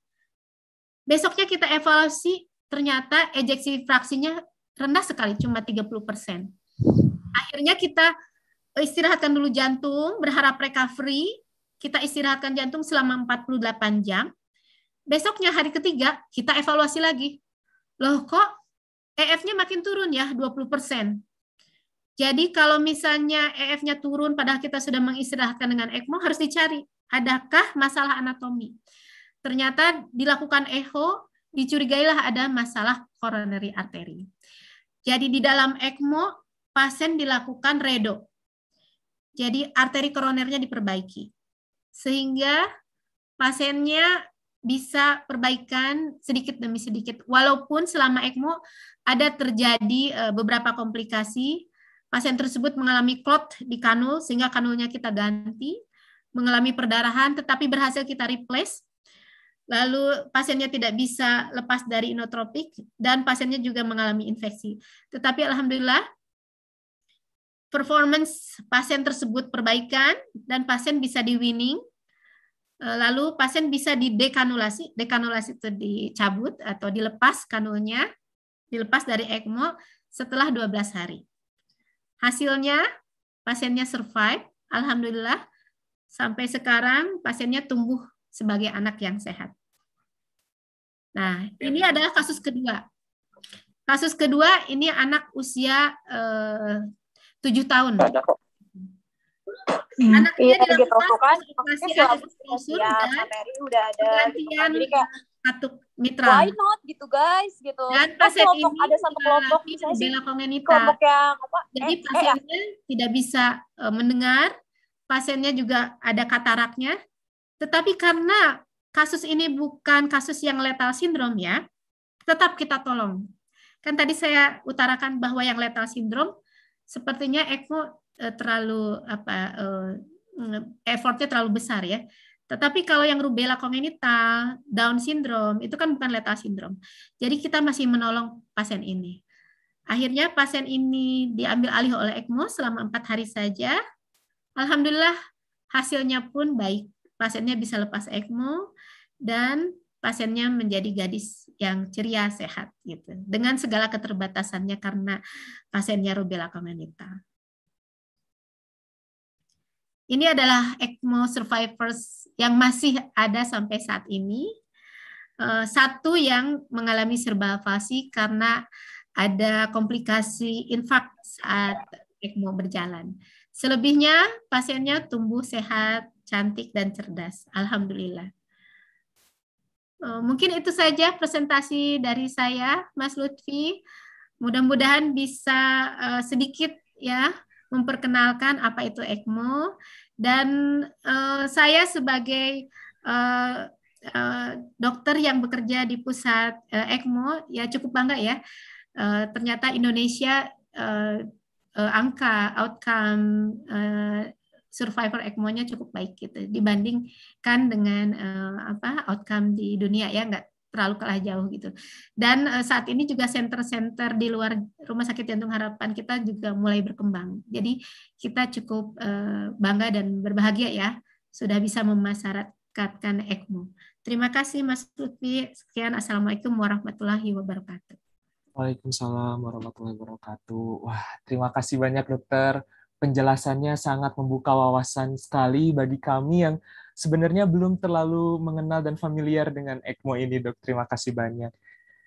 Besoknya kita evaluasi, ternyata ejeksi fraksinya rendah sekali, cuma 30 Akhirnya kita istirahatkan dulu jantung, berharap recovery, kita istirahatkan jantung selama 48 jam, besoknya hari ketiga kita evaluasi lagi. Loh kok EF-nya makin turun ya 20 Jadi kalau misalnya EF-nya turun padahal kita sudah mengistirahatkan dengan ECMO harus dicari adakah masalah anatomi. Ternyata dilakukan echo, dicurigailah ada masalah coronary artery. Jadi di dalam ECMO pasien dilakukan redo. Jadi arteri koronernya diperbaiki. Sehingga pasiennya bisa perbaikan sedikit demi sedikit. Walaupun selama ECMO ada terjadi eh, beberapa komplikasi, pasien tersebut mengalami clot di kanul sehingga kanulnya kita ganti, mengalami perdarahan tetapi berhasil kita replace. Lalu pasiennya tidak bisa lepas dari inotropik dan pasiennya juga mengalami infeksi. Tetapi alhamdulillah performance pasien tersebut perbaikan dan pasien bisa di winning Eh, lalu pasien bisa didekanulasi, dekanulasi itu dicabut atau dilepas kanulnya, dilepas dari ECMO setelah 12 hari. Hasilnya pasiennya survive, alhamdulillah sampai sekarang pasiennya tumbuh sebagai anak yang sehat. Nah, ya. ini adalah kasus kedua. Kasus kedua ini anak usia eh, tujuh tahun. Hmm. Anaknya iya, dilakukan gitu, kan? Masih ada materi udah ada. Gitu kan. Gantian satu mitra. Why not gitu guys gitu. Dan pas kelompok, ini ada satu kelompok misalnya bela komunitas. Kelompok yang apa? Eh, Jadi eh, pasiennya eh, ya. tidak bisa uh, mendengar, pasiennya juga ada kataraknya. Tetapi karena kasus ini bukan kasus yang letal sindrom ya, tetap kita tolong. Kan tadi saya utarakan bahwa yang letal sindrom sepertinya ECMO Eh, terlalu apa eh, effortnya terlalu besar ya. Tetapi kalau yang rubella kongenital, Down syndrome, itu kan bukan letal syndrome. Jadi kita masih menolong pasien ini. Akhirnya pasien ini diambil alih oleh ECMO selama empat hari saja. Alhamdulillah hasilnya pun baik. Pasiennya bisa lepas ECMO dan pasiennya menjadi gadis yang ceria, sehat gitu. Dengan segala keterbatasannya karena pasiennya rubella kongenital. Ini adalah ECMO survivors yang masih ada sampai saat ini. Eh, satu yang mengalami serba karena ada komplikasi infak saat ECMO berjalan. Selebihnya pasiennya tumbuh sehat, cantik, dan cerdas. Alhamdulillah. Eh, mungkin itu saja presentasi dari saya, Mas Lutfi. Mudah-mudahan bisa eh, sedikit ya memperkenalkan apa itu ECMO dan uh, saya sebagai uh, uh, dokter yang bekerja di pusat uh, ECMO ya cukup bangga ya uh, ternyata Indonesia uh, uh, angka outcome uh, survivor ECMO-nya cukup baik gitu dibandingkan dengan uh, apa outcome di dunia ya nggak terlalu kalah jauh gitu. Dan eh, saat ini juga center-center di luar Rumah Sakit Jantung Harapan kita juga mulai berkembang. Jadi kita cukup eh, bangga dan berbahagia ya sudah bisa memasyarakatkan ECMO. Terima kasih Mas Lutfi. Sekian Assalamualaikum warahmatullahi wabarakatuh. Waalaikumsalam warahmatullahi wabarakatuh. Wah, terima kasih banyak dokter. Penjelasannya sangat membuka wawasan sekali bagi kami yang sebenarnya belum terlalu mengenal dan familiar dengan ECMO ini, dok. Terima kasih banyak.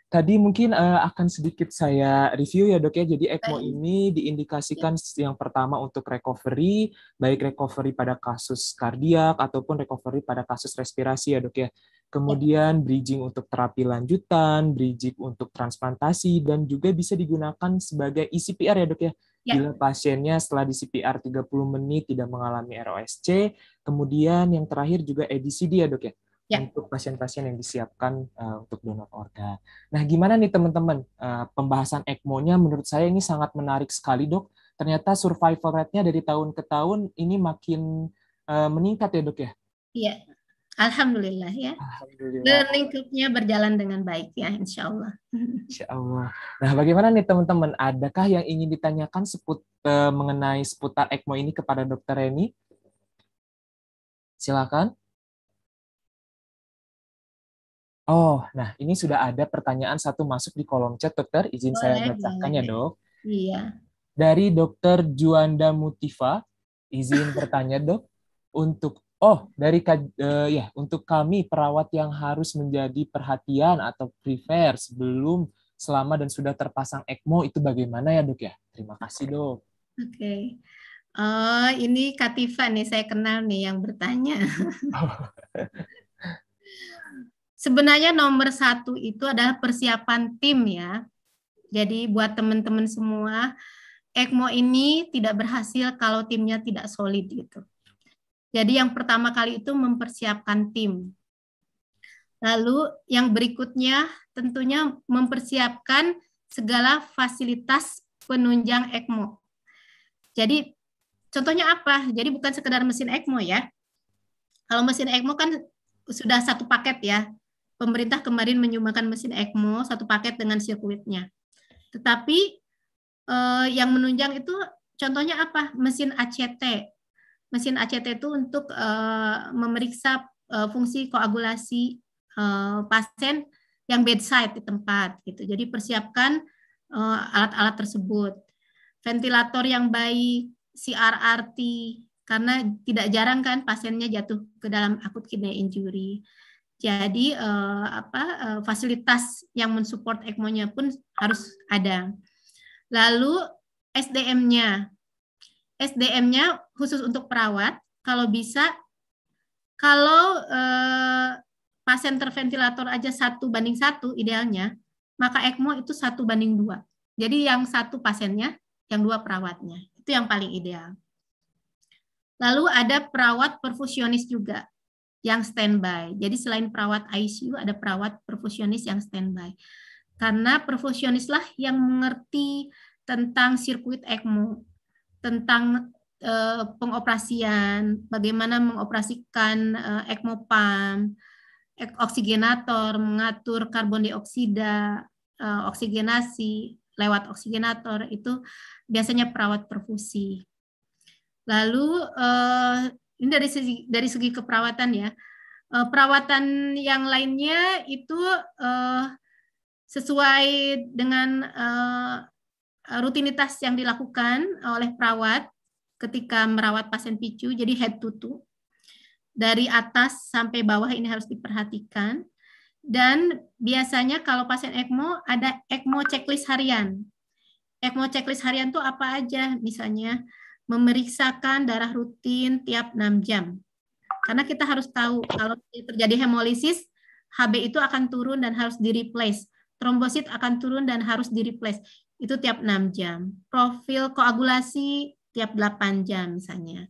Tadi mungkin uh, akan sedikit saya review ya dok ya. Jadi ECMO ini diindikasikan ya. yang pertama untuk recovery, baik recovery pada kasus kardiak ataupun recovery pada kasus respirasi ya dok ya. Kemudian ya. bridging untuk terapi lanjutan, bridging untuk transplantasi, dan juga bisa digunakan sebagai ECPR ya dok ya, Ya. Bila pasiennya setelah di CPR 30 menit tidak mengalami ROSC, kemudian yang terakhir juga EDCD ya dok ya? ya. untuk pasien-pasien yang disiapkan uh, untuk donor organ. Nah, gimana nih teman-teman uh, pembahasan ECMO-nya? Menurut saya ini sangat menarik sekali, dok. Ternyata survival rate-nya dari tahun ke tahun ini makin uh, meningkat ya, dok ya. Iya. Alhamdulillah ya. Alhamdulillah. Learning curve nya berjalan dengan baik ya, insya Allah. Insya Allah. Nah, bagaimana nih teman-teman? Adakah yang ingin ditanyakan seput uh, mengenai seputar ECMO ini kepada Dokter Reni? Silakan. Oh, nah ini sudah ada pertanyaan satu masuk di kolom chat, Dokter. Izin oh, saya bacakan ya, Dok. Iya. Dari Dokter Juanda Mutifa, izin bertanya, Dok. Untuk Oh, dari uh, ya untuk kami perawat yang harus menjadi perhatian atau prefer sebelum selama dan sudah terpasang ECMO itu bagaimana ya dok ya? Terima kasih dok. Oke, okay. uh, eh, ini Kativa nih saya kenal nih yang bertanya. Sebenarnya nomor satu itu adalah persiapan tim ya. Jadi buat teman-teman semua, ECMO ini tidak berhasil kalau timnya tidak solid gitu. Jadi yang pertama kali itu mempersiapkan tim. Lalu yang berikutnya tentunya mempersiapkan segala fasilitas penunjang ECMO. Jadi contohnya apa? Jadi bukan sekedar mesin ECMO ya. Kalau mesin ECMO kan sudah satu paket ya. Pemerintah kemarin menyumbangkan mesin ECMO satu paket dengan sirkuitnya. Tetapi eh, yang menunjang itu contohnya apa? Mesin ACT, mesin ACT itu untuk uh, memeriksa uh, fungsi koagulasi uh, pasien yang bedside di tempat gitu. Jadi persiapkan alat-alat uh, tersebut. Ventilator yang baik, CRRT karena tidak jarang kan pasiennya jatuh ke dalam akut kidney injury. Jadi uh, apa uh, fasilitas yang mensupport ECMO-nya pun harus ada. Lalu SDM-nya SDM-nya khusus untuk perawat, kalau bisa, kalau eh, pasien terventilator aja satu banding satu idealnya, maka ECMO itu satu banding dua. Jadi yang satu pasiennya, yang dua perawatnya. Itu yang paling ideal. Lalu ada perawat perfusionis juga yang standby. Jadi selain perawat ICU, ada perawat perfusionis yang standby. Karena perfusionislah yang mengerti tentang sirkuit ECMO tentang uh, pengoperasian, bagaimana mengoperasikan uh, ECMO pump, oksigenator, mengatur karbon dioksida, uh, oksigenasi lewat oksigenator itu biasanya perawat perfusi. Lalu uh, ini dari segi dari segi keperawatan ya. Uh, perawatan yang lainnya itu uh, sesuai dengan uh, Eh, rutinitas yang dilakukan eh, oleh perawat ketika merawat pasien picu, jadi head to toe. Dari atas sampai bawah ini harus diperhatikan. Dan biasanya kalau pasien ECMO, ada ECMO checklist harian. ECMO checklist harian itu apa aja? Misalnya memeriksakan darah rutin tiap 6 jam. Karena kita harus tahu kalau terjadi hemolisis, HB itu akan turun dan harus di-replace. Trombosit akan turun dan harus di-replace itu tiap 6 jam. Profil koagulasi tiap 8 jam misalnya.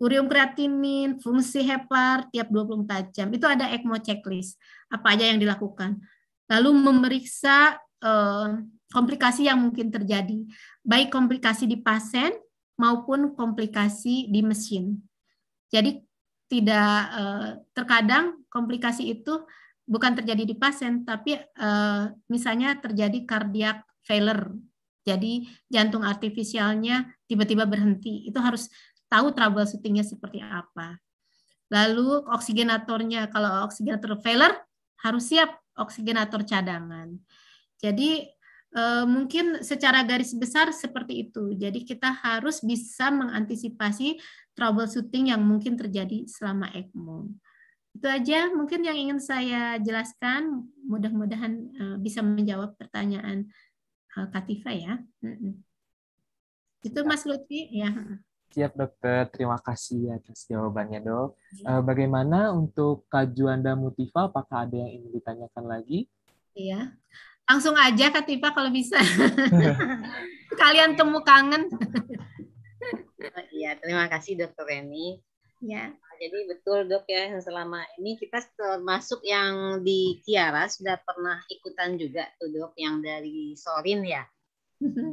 Urium kreatinin, fungsi hepar tiap 24 jam. Itu ada ECMO checklist. Apa aja yang dilakukan. Lalu memeriksa eh, komplikasi yang mungkin terjadi. Baik komplikasi di pasien maupun komplikasi di mesin. Jadi tidak eh, terkadang komplikasi itu bukan terjadi di pasien, tapi eh, misalnya terjadi kardiak failure. Jadi jantung artifisialnya tiba-tiba berhenti. Itu harus tahu troubleshootingnya seperti apa. Lalu oksigenatornya, kalau oksigenator failure harus siap oksigenator cadangan. Jadi eh, mungkin secara garis besar seperti itu. Jadi kita harus bisa mengantisipasi troubleshooting yang mungkin terjadi selama ECMO. Itu aja mungkin yang ingin saya jelaskan. Mudah-mudahan eh, bisa menjawab pertanyaan Eh, Katifa ya. Itu Mas Lutfi ya. Siap dokter, terima kasih atas jawabannya dok. Ya. Bagaimana untuk Kak Juanda Mutifa, apakah ada yang ingin ditanyakan lagi? Iya, langsung aja Kak Tifa kalau bisa. Kalian temu kangen. Oh, iya, terima kasih dokter Reni. Ya. Nah, jadi betul dok ya selama ini kita termasuk yang di Kiara sudah pernah ikutan juga tuh dok yang dari Sorin ya.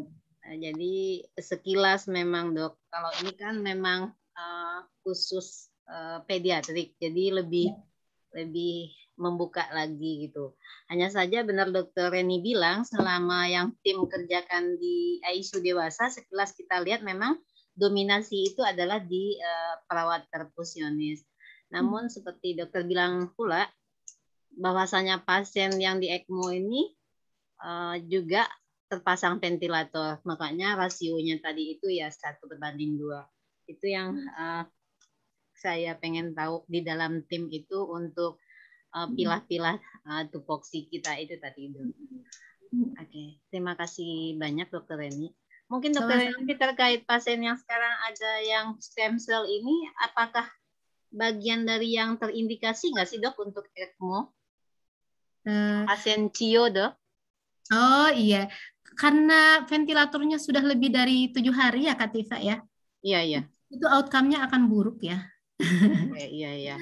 nah, jadi sekilas memang dok kalau ini kan memang uh, khusus uh, pediatrik jadi lebih ya. lebih membuka lagi gitu. Hanya saja benar dokter Reni bilang selama yang tim kerjakan di ISU dewasa sekilas kita lihat memang dominasi itu adalah di uh, perawat perfusionis. Namun hmm. seperti dokter bilang pula bahwasanya pasien yang di ECMO ini uh, juga terpasang ventilator. Makanya rasionya tadi itu ya satu berbanding dua. Itu yang uh, saya pengen tahu di dalam tim itu untuk hmm. pilah-pilah uh, tupoksi kita itu tadi itu. Hmm. Oke, okay. terima kasih banyak Dokter Reni. Mungkin dokter nanti terkait pasien yang sekarang ada yang stem cell ini, apakah bagian dari yang terindikasi nggak sih dok untuk ECMO? Uh, eh, pasien CIO dok? Oh iya, karena ventilatornya sudah lebih dari tujuh hari ya Kak Tifa ya? Iya iya. Itu outcome-nya akan buruk ya. iya iya. iya.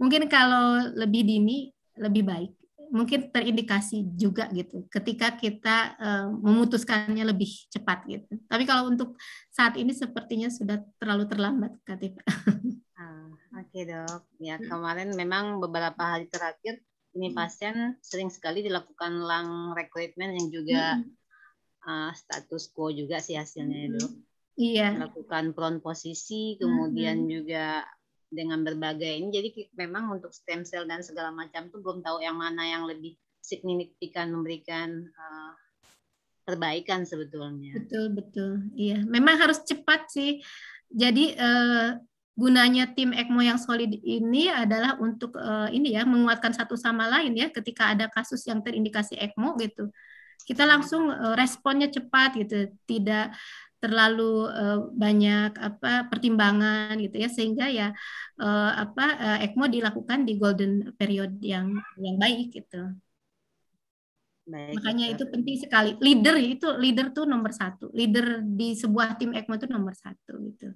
Mungkin kalau lebih dini lebih baik mungkin terindikasi juga gitu ketika kita uh, memutuskannya lebih cepat gitu. Tapi kalau untuk saat ini sepertinya sudah terlalu terlambat Katif. ah, Oke okay, dok, ya hmm. kemarin memang beberapa hari terakhir ini hmm. pasien sering sekali dilakukan lang recruitment yang juga hmm. uh, status quo juga sih hasilnya hmm. dok. Iya. Melakukan prone posisi, hmm, kemudian hmm. juga dengan berbagai ini. Jadi memang untuk stem cell dan segala macam tuh belum tahu yang mana yang lebih signifikan memberikan uh, perbaikan sebetulnya. Betul betul, iya. Memang harus cepat sih. Jadi uh, gunanya tim ECMO yang solid ini adalah untuk uh, ini ya menguatkan satu sama lain ya ketika ada kasus yang terindikasi ECMO gitu. Kita langsung responnya cepat gitu, tidak terlalu uh, banyak apa pertimbangan gitu ya sehingga ya uh, apa uh, ECMO dilakukan di golden period yang yang baik gitu. Baik, Makanya gitu. itu penting sekali. Leader itu leader tuh nomor satu. Leader di sebuah tim ECMO itu nomor satu gitu.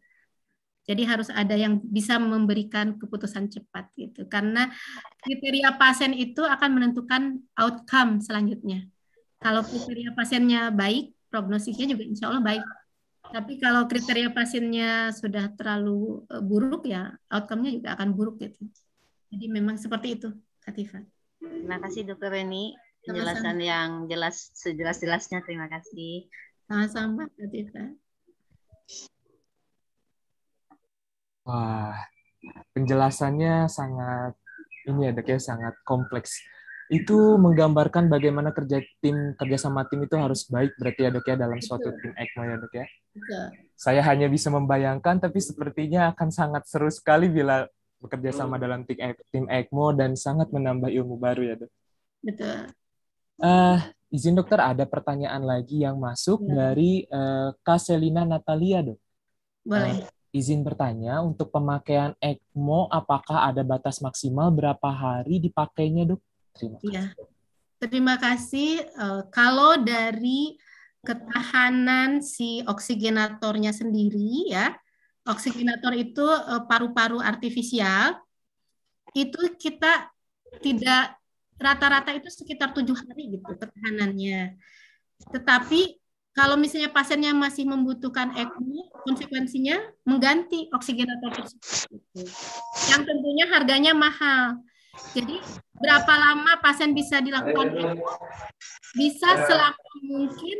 Jadi harus ada yang bisa memberikan keputusan cepat gitu. Karena kriteria pasien itu akan menentukan outcome selanjutnya. Kalau kriteria pasiennya baik, prognosisnya juga insya Allah baik tapi kalau kriteria pasiennya sudah terlalu eh, buruk ya outcome-nya juga akan buruk gitu. Jadi memang seperti itu, Katifa. Terima kasih Dokter Reni penjelasan Sama-sama. yang jelas sejelas-jelasnya. Terima kasih. Sama-sama, Katifa. Wah, penjelasannya sangat ini ya dok ya sangat kompleks. Itu menggambarkan bagaimana kerja tim kerjasama tim itu harus baik berarti ya dok ya dalam suatu tim ekmo ya dok ya. Saya hanya bisa membayangkan, tapi sepertinya akan sangat seru sekali bila bekerja hmm. sama hmm. dalam tim, e- tim ECMO dan sangat menambah ilmu baru ya dok. Betul. Uh, izin dokter ada pertanyaan lagi yang masuk hmm. dari uh, eh, Kaselina Natalia dok. Boleh. Uh, izin bertanya untuk pemakaian ECMO apakah ada batas maksimal berapa hari dipakainya dok? Terima iya. kasih. Ya. Terima kasih. Uh, kalau dari ketahanan si oksigenatornya sendiri ya. Oksigenator itu eh, paru-paru artifisial. Itu kita tidak rata-rata itu sekitar tujuh hari gitu ketahanannya. Tetapi kalau misalnya pasiennya masih membutuhkan ECMO, konsekuensinya mengganti oksigenator tersebut. Gitu. Yang tentunya harganya mahal. Jadi berapa lama pasien bisa dilakukan ECMO? Bisa ya. selama mungkin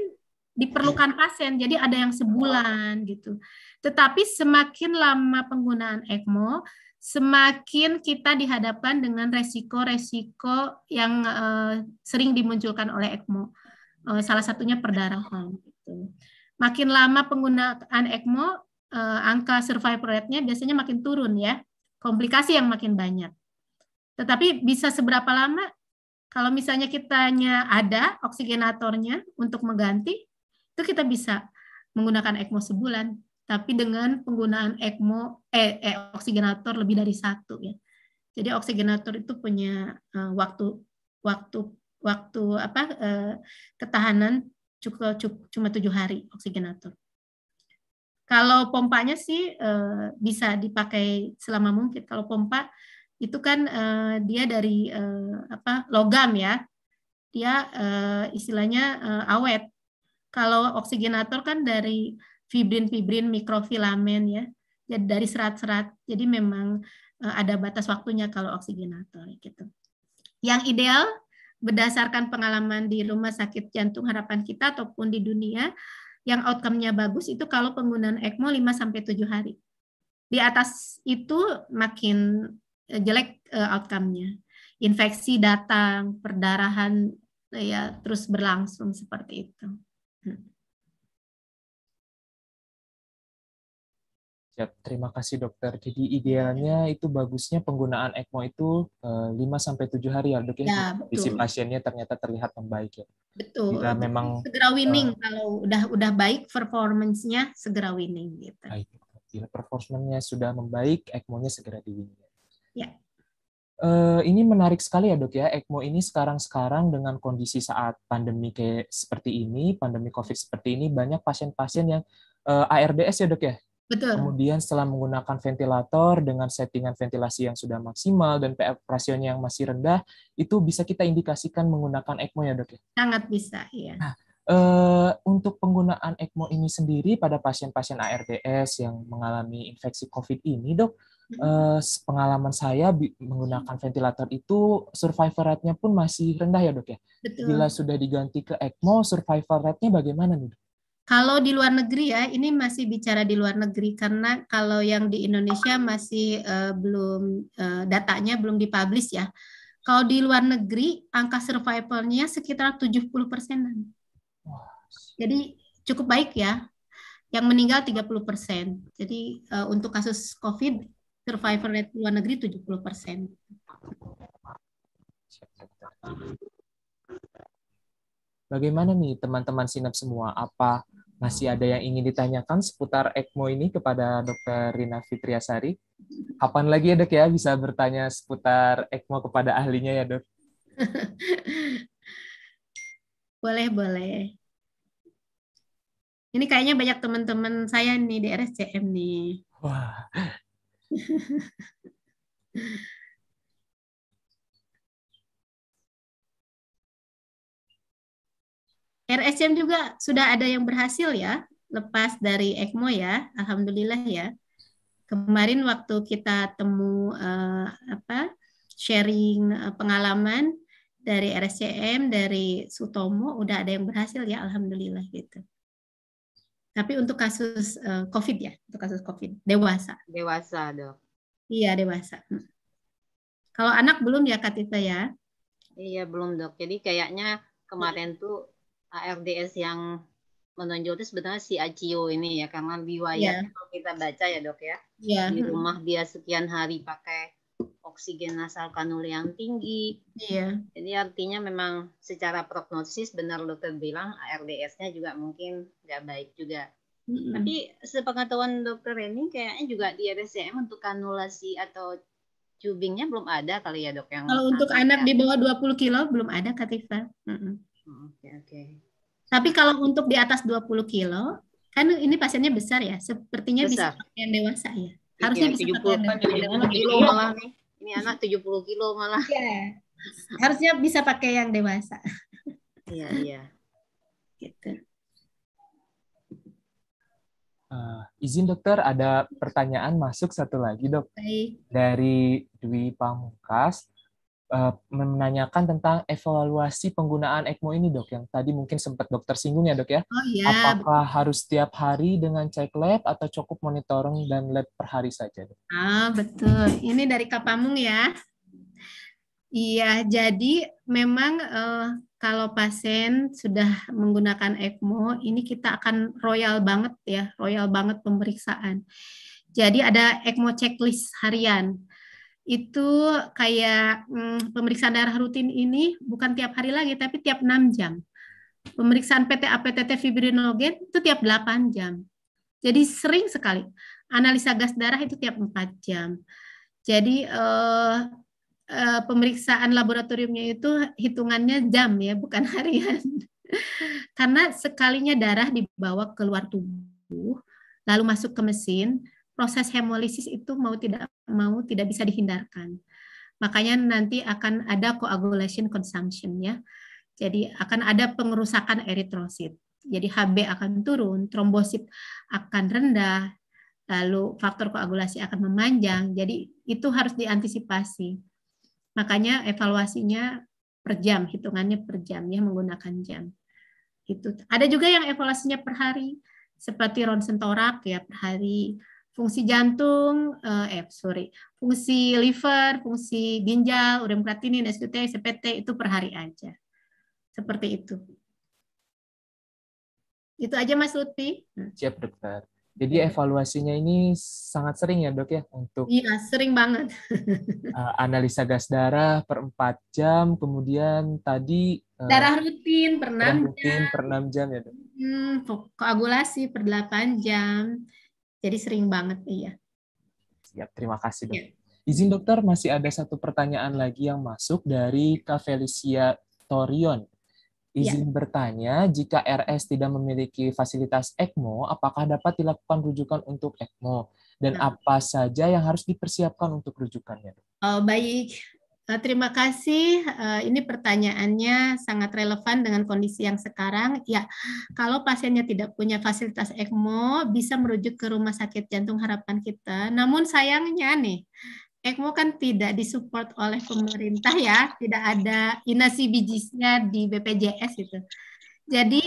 diperlukan iya. pasien. Jadi ada yang sebulan gitu. Tetapi semakin lama penggunaan ECMO, semakin kita dihadapkan dengan resiko-resiko yang uh, sering dimunculkan oleh ECMO. Uh, salah satunya perdarahan gitu. Makin lama penggunaan ECMO, uh, angka survival rate-nya biasanya makin turun ya. Komplikasi yang makin banyak. Tetapi bisa seberapa lama kalau misalnya kitanya ada oksigenatornya untuk mengganti, itu kita bisa menggunakan ECMO sebulan, tapi dengan penggunaan ECMO eh, eh oksigenator lebih dari satu ya. Jadi oksigenator itu punya uh, waktu waktu waktu apa uh, ketahanan cukup, cukup cuma tujuh hari oksigenator. Kalau pompanya sih uh, bisa dipakai selama mungkin. Kalau pompa itu kan uh, dia dari uh, apa logam ya, dia uh, istilahnya uh, awet kalau oksigenator kan dari fibrin-fibrin mikrofilamen ya. Jadi dari serat-serat. Jadi memang eh, ada batas waktunya kalau oksigenator gitu. Yang ideal berdasarkan pengalaman di rumah sakit jantung harapan kita ataupun di dunia yang outcome-nya bagus itu kalau penggunaan ECMO 5 sampai 7 hari. Di atas itu makin eh, jelek eh, outcome-nya. Infeksi datang, perdarahan ya terus berlangsung seperti itu. Ya, terima kasih dokter. Jadi idealnya ya. itu bagusnya penggunaan ECMO itu eh, uh, 5-7 hari ya dok ya? ya pasiennya ternyata terlihat membaik ya? Betul. Bila memang, segera eh, winning uh, kalau udah udah baik performance-nya segera winning gitu. Baik. Bila performance-nya sudah membaik, ECMO-nya segera di winning. Ya. Uh, ini menarik sekali ya dok ya, ECMO ini sekarang-sekarang dengan kondisi saat pandemi kayak seperti ini, pandemi COVID seperti ini, banyak pasien-pasien yang uh, ARDS ya dok ya, Betul. Kemudian setelah menggunakan ventilator dengan settingan ventilasi yang sudah maksimal dan PF rasionya yang masih rendah, itu bisa kita indikasikan menggunakan ECMO ya dok ya? Sangat bisa, iya. Nah, eh, untuk penggunaan ECMO ini sendiri pada pasien-pasien ARDS yang mengalami infeksi COVID ini dok, e, pengalaman saya menggunakan ventilator itu survival rate-nya pun masih rendah ya dok ya? Betul. Bila sudah diganti ke ECMO, survival rate-nya bagaimana nih dok? Kalau di luar negeri ya, ini masih bicara di luar negeri karena kalau yang di Indonesia masih uh, belum uh, datanya belum dipublish ya. Kalau di luar negeri angka survivalnya sekitar 70 persenan. Jadi cukup baik ya. Yang meninggal 30 persen. Jadi uh, untuk kasus COVID survival rate luar negeri 70 persen. Bagaimana nih teman-teman sinap semua? Apa masih ada yang ingin ditanyakan seputar ECMO ini kepada Dr. Rina Fitriasari? Kapan lagi ya dok ya bisa bertanya seputar ECMO kepada ahlinya ya dok? boleh, boleh. Ini kayaknya banyak teman-teman saya nih di RSCM nih. Wah. RSCM juga sudah ada yang berhasil ya, lepas dari ECMO ya, alhamdulillah ya. Kemarin waktu kita temu uh, apa sharing eh, pengalaman dari RSCM dari Sutomo udah ada yang berhasil ya, alhamdulillah gitu. Tapi untuk kasus uh, COVID ya, untuk kasus COVID dewasa. Dewasa dok. Iya dewasa. Hmm. Kalau anak belum ya Katita ya? Iya belum dok. Jadi kayaknya kemarin tuh ARDS yang menonjol itu sebenarnya si Acio ini ya karena riwayat yeah. kalau kita baca ya dok ya yeah. di rumah dia sekian hari pakai oksigen nasal kanul yang tinggi. Iya. Jadi artinya memang secara prognosis benar dokter bilang ARDS-nya juga mungkin nggak baik juga. Mm-hmm. Tapi sepengetahuan dokter ini kayaknya juga di RSCM untuk kanulasi atau tubingnya belum ada kali ya dok yang. Kalau untuk anak ya. di bawah 20 kilo belum ada Katifa. Mm-hmm. Oke, oke. Tapi kalau untuk di atas 20 kilo, kan ini pasiennya besar ya, sepertinya besar. bisa pakaian dewasa ya. Iya, Harusnya ya, bisa 70, pakaian dewasa. kilo iya. malah nih. Ini anak 70 kilo malah. Yeah. Harusnya bisa pakai yang dewasa. Iya, iya. Gitu. Uh, izin dokter, ada pertanyaan masuk satu lagi dok. Baik. Dari Dwi Pamungkas. Eh, menanyakan tentang evaluasi penggunaan ECMO ini dok yang tadi mungkin sempat dokter singgung ya dok ya. Oh iya. Apakah betul. harus setiap hari dengan cek lab atau cukup monitoring dan lab per hari saja dok? Ah betul. Ini dari Kapamung ya. Iya, jadi memang uh, kalau pasien sudah menggunakan ECMO, ini kita akan royal banget ya, royal banget pemeriksaan. Jadi ada ECMO checklist harian itu kayak hmm, pemeriksaan darah rutin ini bukan tiap hari lagi tapi tiap 6 jam. Pemeriksaan PTA PTT fibrinogen itu tiap 8 jam. Jadi sering sekali. Analisa gas darah itu tiap 4 jam. Jadi eh, eh, pemeriksaan laboratoriumnya itu hitungannya jam ya, bukan harian. Karena sekalinya darah dibawa keluar tubuh lalu masuk ke mesin proses hemolisis itu mau tidak mau tidak bisa dihindarkan. Makanya nanti akan ada coagulation consumption ya. Jadi akan ada pengerusakan eritrosit. Jadi Hb akan turun, trombosit akan rendah, lalu faktor koagulasi akan memanjang. Jadi itu harus diantisipasi. Makanya evaluasinya per jam, hitungannya per jam ya menggunakan jam. Itu. Ada juga yang evaluasinya per hari seperti ronsen torak ya per hari fungsi jantung, eh, eh sorry, fungsi liver, fungsi ginjal, urin kreatinin, SQT, CPT itu per hari aja. Seperti itu. Itu aja Mas Lutfi. Hmm. Siap dokter. Jadi iya. evaluasinya ini sangat sering ya dok ya untuk Iya, sering banget. Eh, analisa gas darah per 4 jam, kemudian tadi eh, darah rutin per enam jam. rutin jam. per 6 jam ya dok. Hmm, koagulasi per 8 jam jadi sering banget, iya. Siap, terima kasih dok. Ya. Izin dokter, masih ada satu pertanyaan lagi yang masuk dari Kak Felicia Torion. Iya. Izin ya. bertanya, jika RS tidak memiliki fasilitas ECMO, apakah dapat dilakukan rujukan untuk ECMO? Dan nah. apa saja yang harus dipersiapkan untuk rujukannya? Uh, baik, Eh, terima kasih. Eh, ini pertanyaannya sangat relevan dengan kondisi yang sekarang. Ya, kalau pasiennya tidak punya fasilitas ECMO, bisa merujuk ke Rumah Sakit Jantung Harapan kita. Namun sayangnya nih, ECMO kan tidak disupport oleh pemerintah ya, tidak ada inasi bijisnya di BPJS gitu. Jadi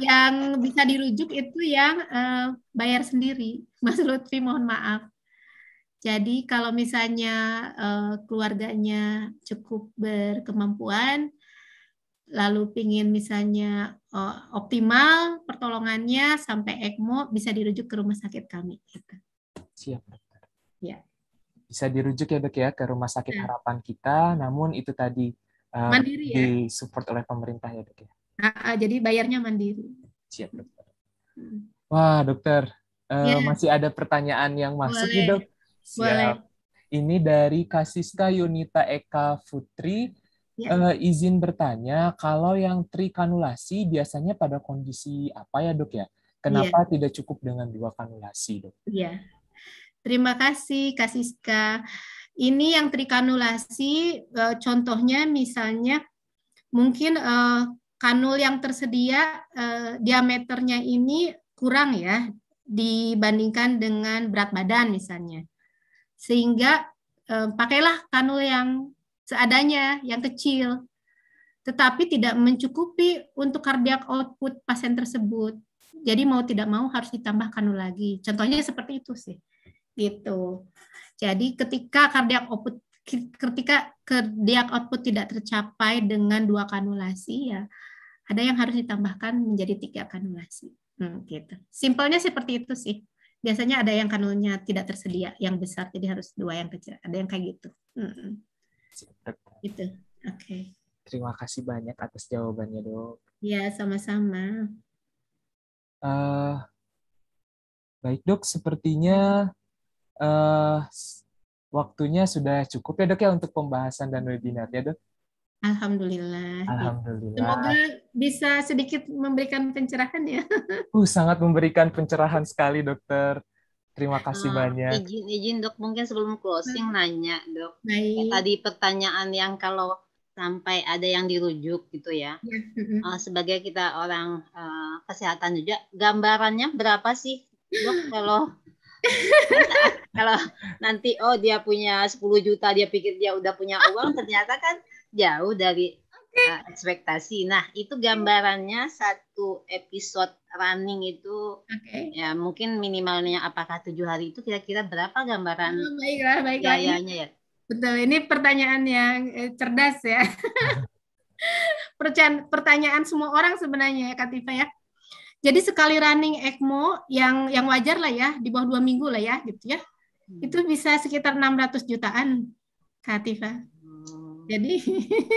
yang bisa dirujuk itu yang eh, bayar sendiri. Mas Lutfi mohon maaf. Jadi kalau misalnya uh, keluarganya cukup berkemampuan, lalu pingin misalnya uh, optimal pertolongannya sampai ECMO bisa dirujuk ke rumah sakit kami. Gitu. Siap. Ya. Bisa dirujuk ya dok ya ke rumah sakit ya. harapan kita, namun itu tadi uh, mandiri, ya? disupport oleh pemerintah ya dok ya. jadi bayarnya mandiri. Siap dokter. Hmm. Wah dokter, uh, ya. masih ada pertanyaan yang masuk dok Siap. Boleh. Ini dari Kasiska Yunita Eka Futri. Ya. Uh, izin bertanya, kalau yang trikanulasi biasanya pada kondisi apa ya dok ya? Kenapa ya. tidak cukup dengan dua kanulasi dok? Iya. Terima kasih Kasiska. Ini yang trikanulasi, uh, contohnya misalnya mungkin uh, kanul yang tersedia uh, diameternya ini kurang ya dibandingkan dengan berat badan misalnya sehingga eh, pakailah kanul yang seadanya, yang kecil, tetapi tidak mencukupi untuk cardiac output pasien tersebut. Jadi mau tidak mau harus ditambah kanul lagi. Contohnya seperti itu sih. Gitu. Jadi ketika cardiac output ketika cardiac output tidak tercapai dengan dua kanulasi ya ada yang harus ditambahkan menjadi tiga kanulasi. Hmm, gitu. Simpelnya seperti itu sih biasanya ada yang kanulnya tidak tersedia yang besar jadi harus dua yang kecil ada yang kayak gitu hmm. itu oke okay. terima kasih banyak atas jawabannya dok ya sama-sama uh, baik dok sepertinya uh, waktunya sudah cukup ya dok ya untuk pembahasan dan webinar ya dok Alhamdulillah. Alhamdulillah. Semoga bisa sedikit memberikan pencerahan ya. Uh, sangat memberikan pencerahan sekali dokter. Terima kasih hmm, banyak. Izin, izin dok, mungkin sebelum closing hmm. nanya dok. Baik. Tadi pertanyaan yang kalau sampai ada yang dirujuk gitu ya. ya. Uh, sebagai kita orang uh, kesehatan juga, gambarannya berapa sih dok kalau kalau nanti oh dia punya 10 juta dia pikir dia udah punya uang ternyata kan jauh dari uh, ekspektasi. Nah, itu gambarannya satu episode running itu okay. ya mungkin minimalnya apakah tujuh hari itu kira-kira berapa gambaran oh, baiklah, baiklah. gayanya ya? Betul, ini pertanyaan yang eh, cerdas ya. pertanyaan semua orang sebenarnya ya Katifa ya. Jadi sekali running ECMO yang yang wajar lah ya di bawah dua minggu lah ya gitu ya. Hmm. Itu bisa sekitar 600 jutaan Katifa. Hmm. Jadi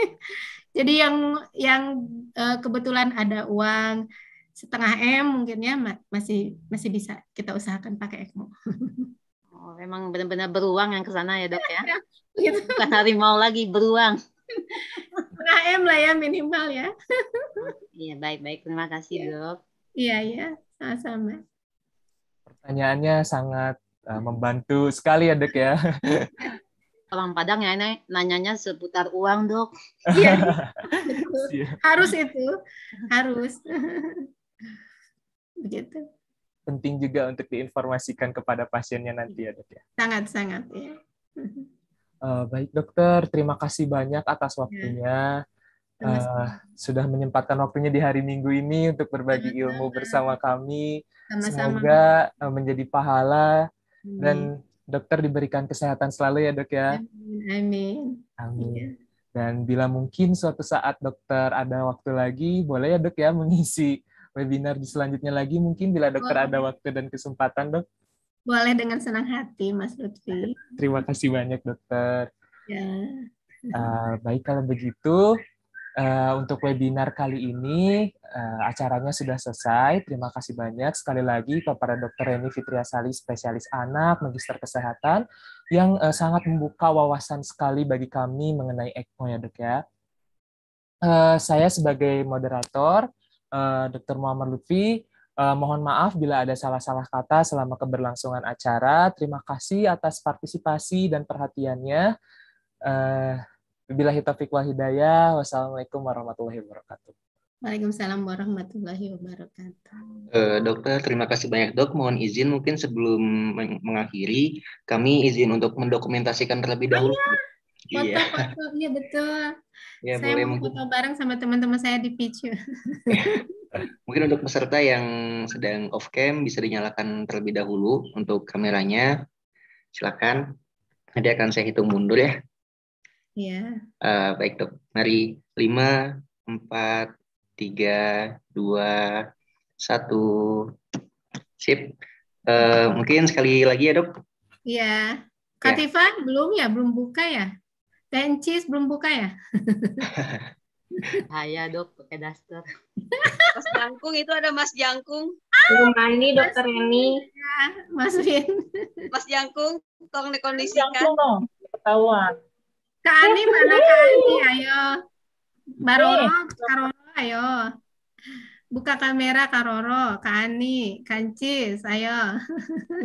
Jadi yang yang uh, kebetulan ada uang setengah M mungkin ya masih masih bisa kita usahakan pakai ECMO. Oh, memang benar-benar beruang yang ke sana ya, Dok ya. Bukan iya. Bukan harimau lagi, beruang. Setengah M lah ya minimal ya. Iya, baik-baik. Terima kasih, ya. Dok. Iya, iya. Sama-sama. Pertanyaannya sangat eh, membantu sekali ya, Dok ya orang Padang ya nanya, nanyanya seputar uang dok iya harus itu harus begitu penting juga untuk diinformasikan kepada pasiennya nanti ya dok ya sangat sangat ya uh, baik dokter terima kasih banyak atas ya. waktunya ya. Uh, sudah menyempatkan waktunya di hari Minggu ini untuk berbagi ilmu bersama kami. Sama-sama. Semoga eh, menjadi pahala dan dokter diberikan kesehatan selalu ya dok ya. Amin. Amin. Amin. Iya. Dan bila mungkin suatu saat dokter ada waktu lagi, boleh ya dok ya mengisi webinar di selanjutnya lagi mungkin bila dokter boleh. ada waktu dan kesempatan dok. Boleh dengan senang hati Mas Lutfi. Terima kasih banyak dokter. Ya. Uh, baik kalau begitu Eh, untuk webinar kali ini uh, acaranya sudah selesai. Terima kasih banyak sekali lagi kepada Dr. Reni Fitriasali, spesialis anak, magister kesehatan, yang uh, sangat membuka wawasan sekali bagi kami mengenai ECMO ya dok ya. Uh, saya sebagai moderator, uh, Dr. Muhammad Lutfi, Uh, mohon maaf bila ada salah-salah kata selama keberlangsungan acara. Terima kasih atas partisipasi dan perhatiannya. Uh, Bilahi taufiq wal hidayah. Wassalamualaikum warahmatullahi wabarakatuh. Waalaikumsalam warahmatullahi wabarakatuh. Uh, dokter, terima kasih banyak dok. Mohon izin mungkin sebelum mengakhiri, kami izin untuk mendokumentasikan terlebih ah, dahulu. Iya. Iya. Foto, iya. foto, betul. Ya, saya boleh, mau mungkin. foto bareng sama teman-teman saya di Picu. mungkin untuk peserta yang sedang off cam bisa dinyalakan terlebih dahulu untuk kameranya. Silakan. Nanti akan saya hitung mundur ya. Iya. Uh, baik dok. Mari lima, empat, tiga, dua, satu. Sip. Uh, mungkin sekali lagi ya dok. Iya. Kativa ya. belum ya, belum buka ya. Tencis belum buka ya. Saya dok pakai daster. Mas Jangkung itu ada Mas Jangkung. Belum mandi dokter ini Mas Vin iya, Mas Jangkung, tolong dikondisikan. Jangkung dong, ketahuan. Kak Ani mana Kak Ani? Ayo. Kak Karoro, eh. ayo. Buka kamera Karoro, Kak Ani, Kancis, ayo.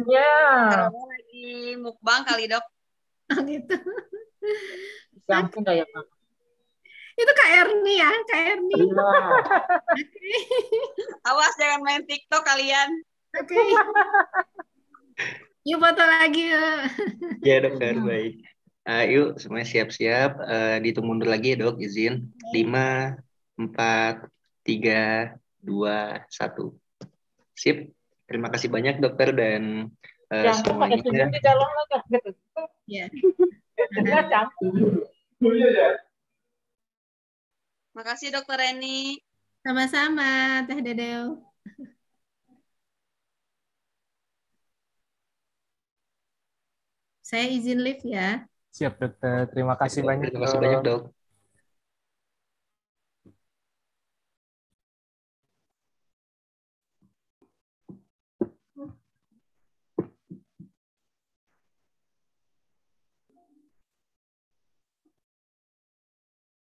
Iya. Karoro lagi mukbang kali, Dok. Oh gitu. Ya ampun ya, Itu Kak Erni ya, Kak Erni. Iya. okay. Awas jangan main TikTok kalian. Oke. Okay. Yuk foto lagi yuk. Ya dokter, baik. Uh, yuk semuanya siap-siap. Uh, eh, ditunggu mundur lagi ya dok, izin. Lima, empat, tiga, dua, satu. Sip. Terima kasih banyak dokter dan uh, Jangan lupa semuanya. di dalam gitu. Terima ya. iya, Makasih dokter Reni. Sama-sama, Teh Dedeo. Saya izin lift ya. Siap dokter, terima kasih banyak. Terima kasih banyak dok.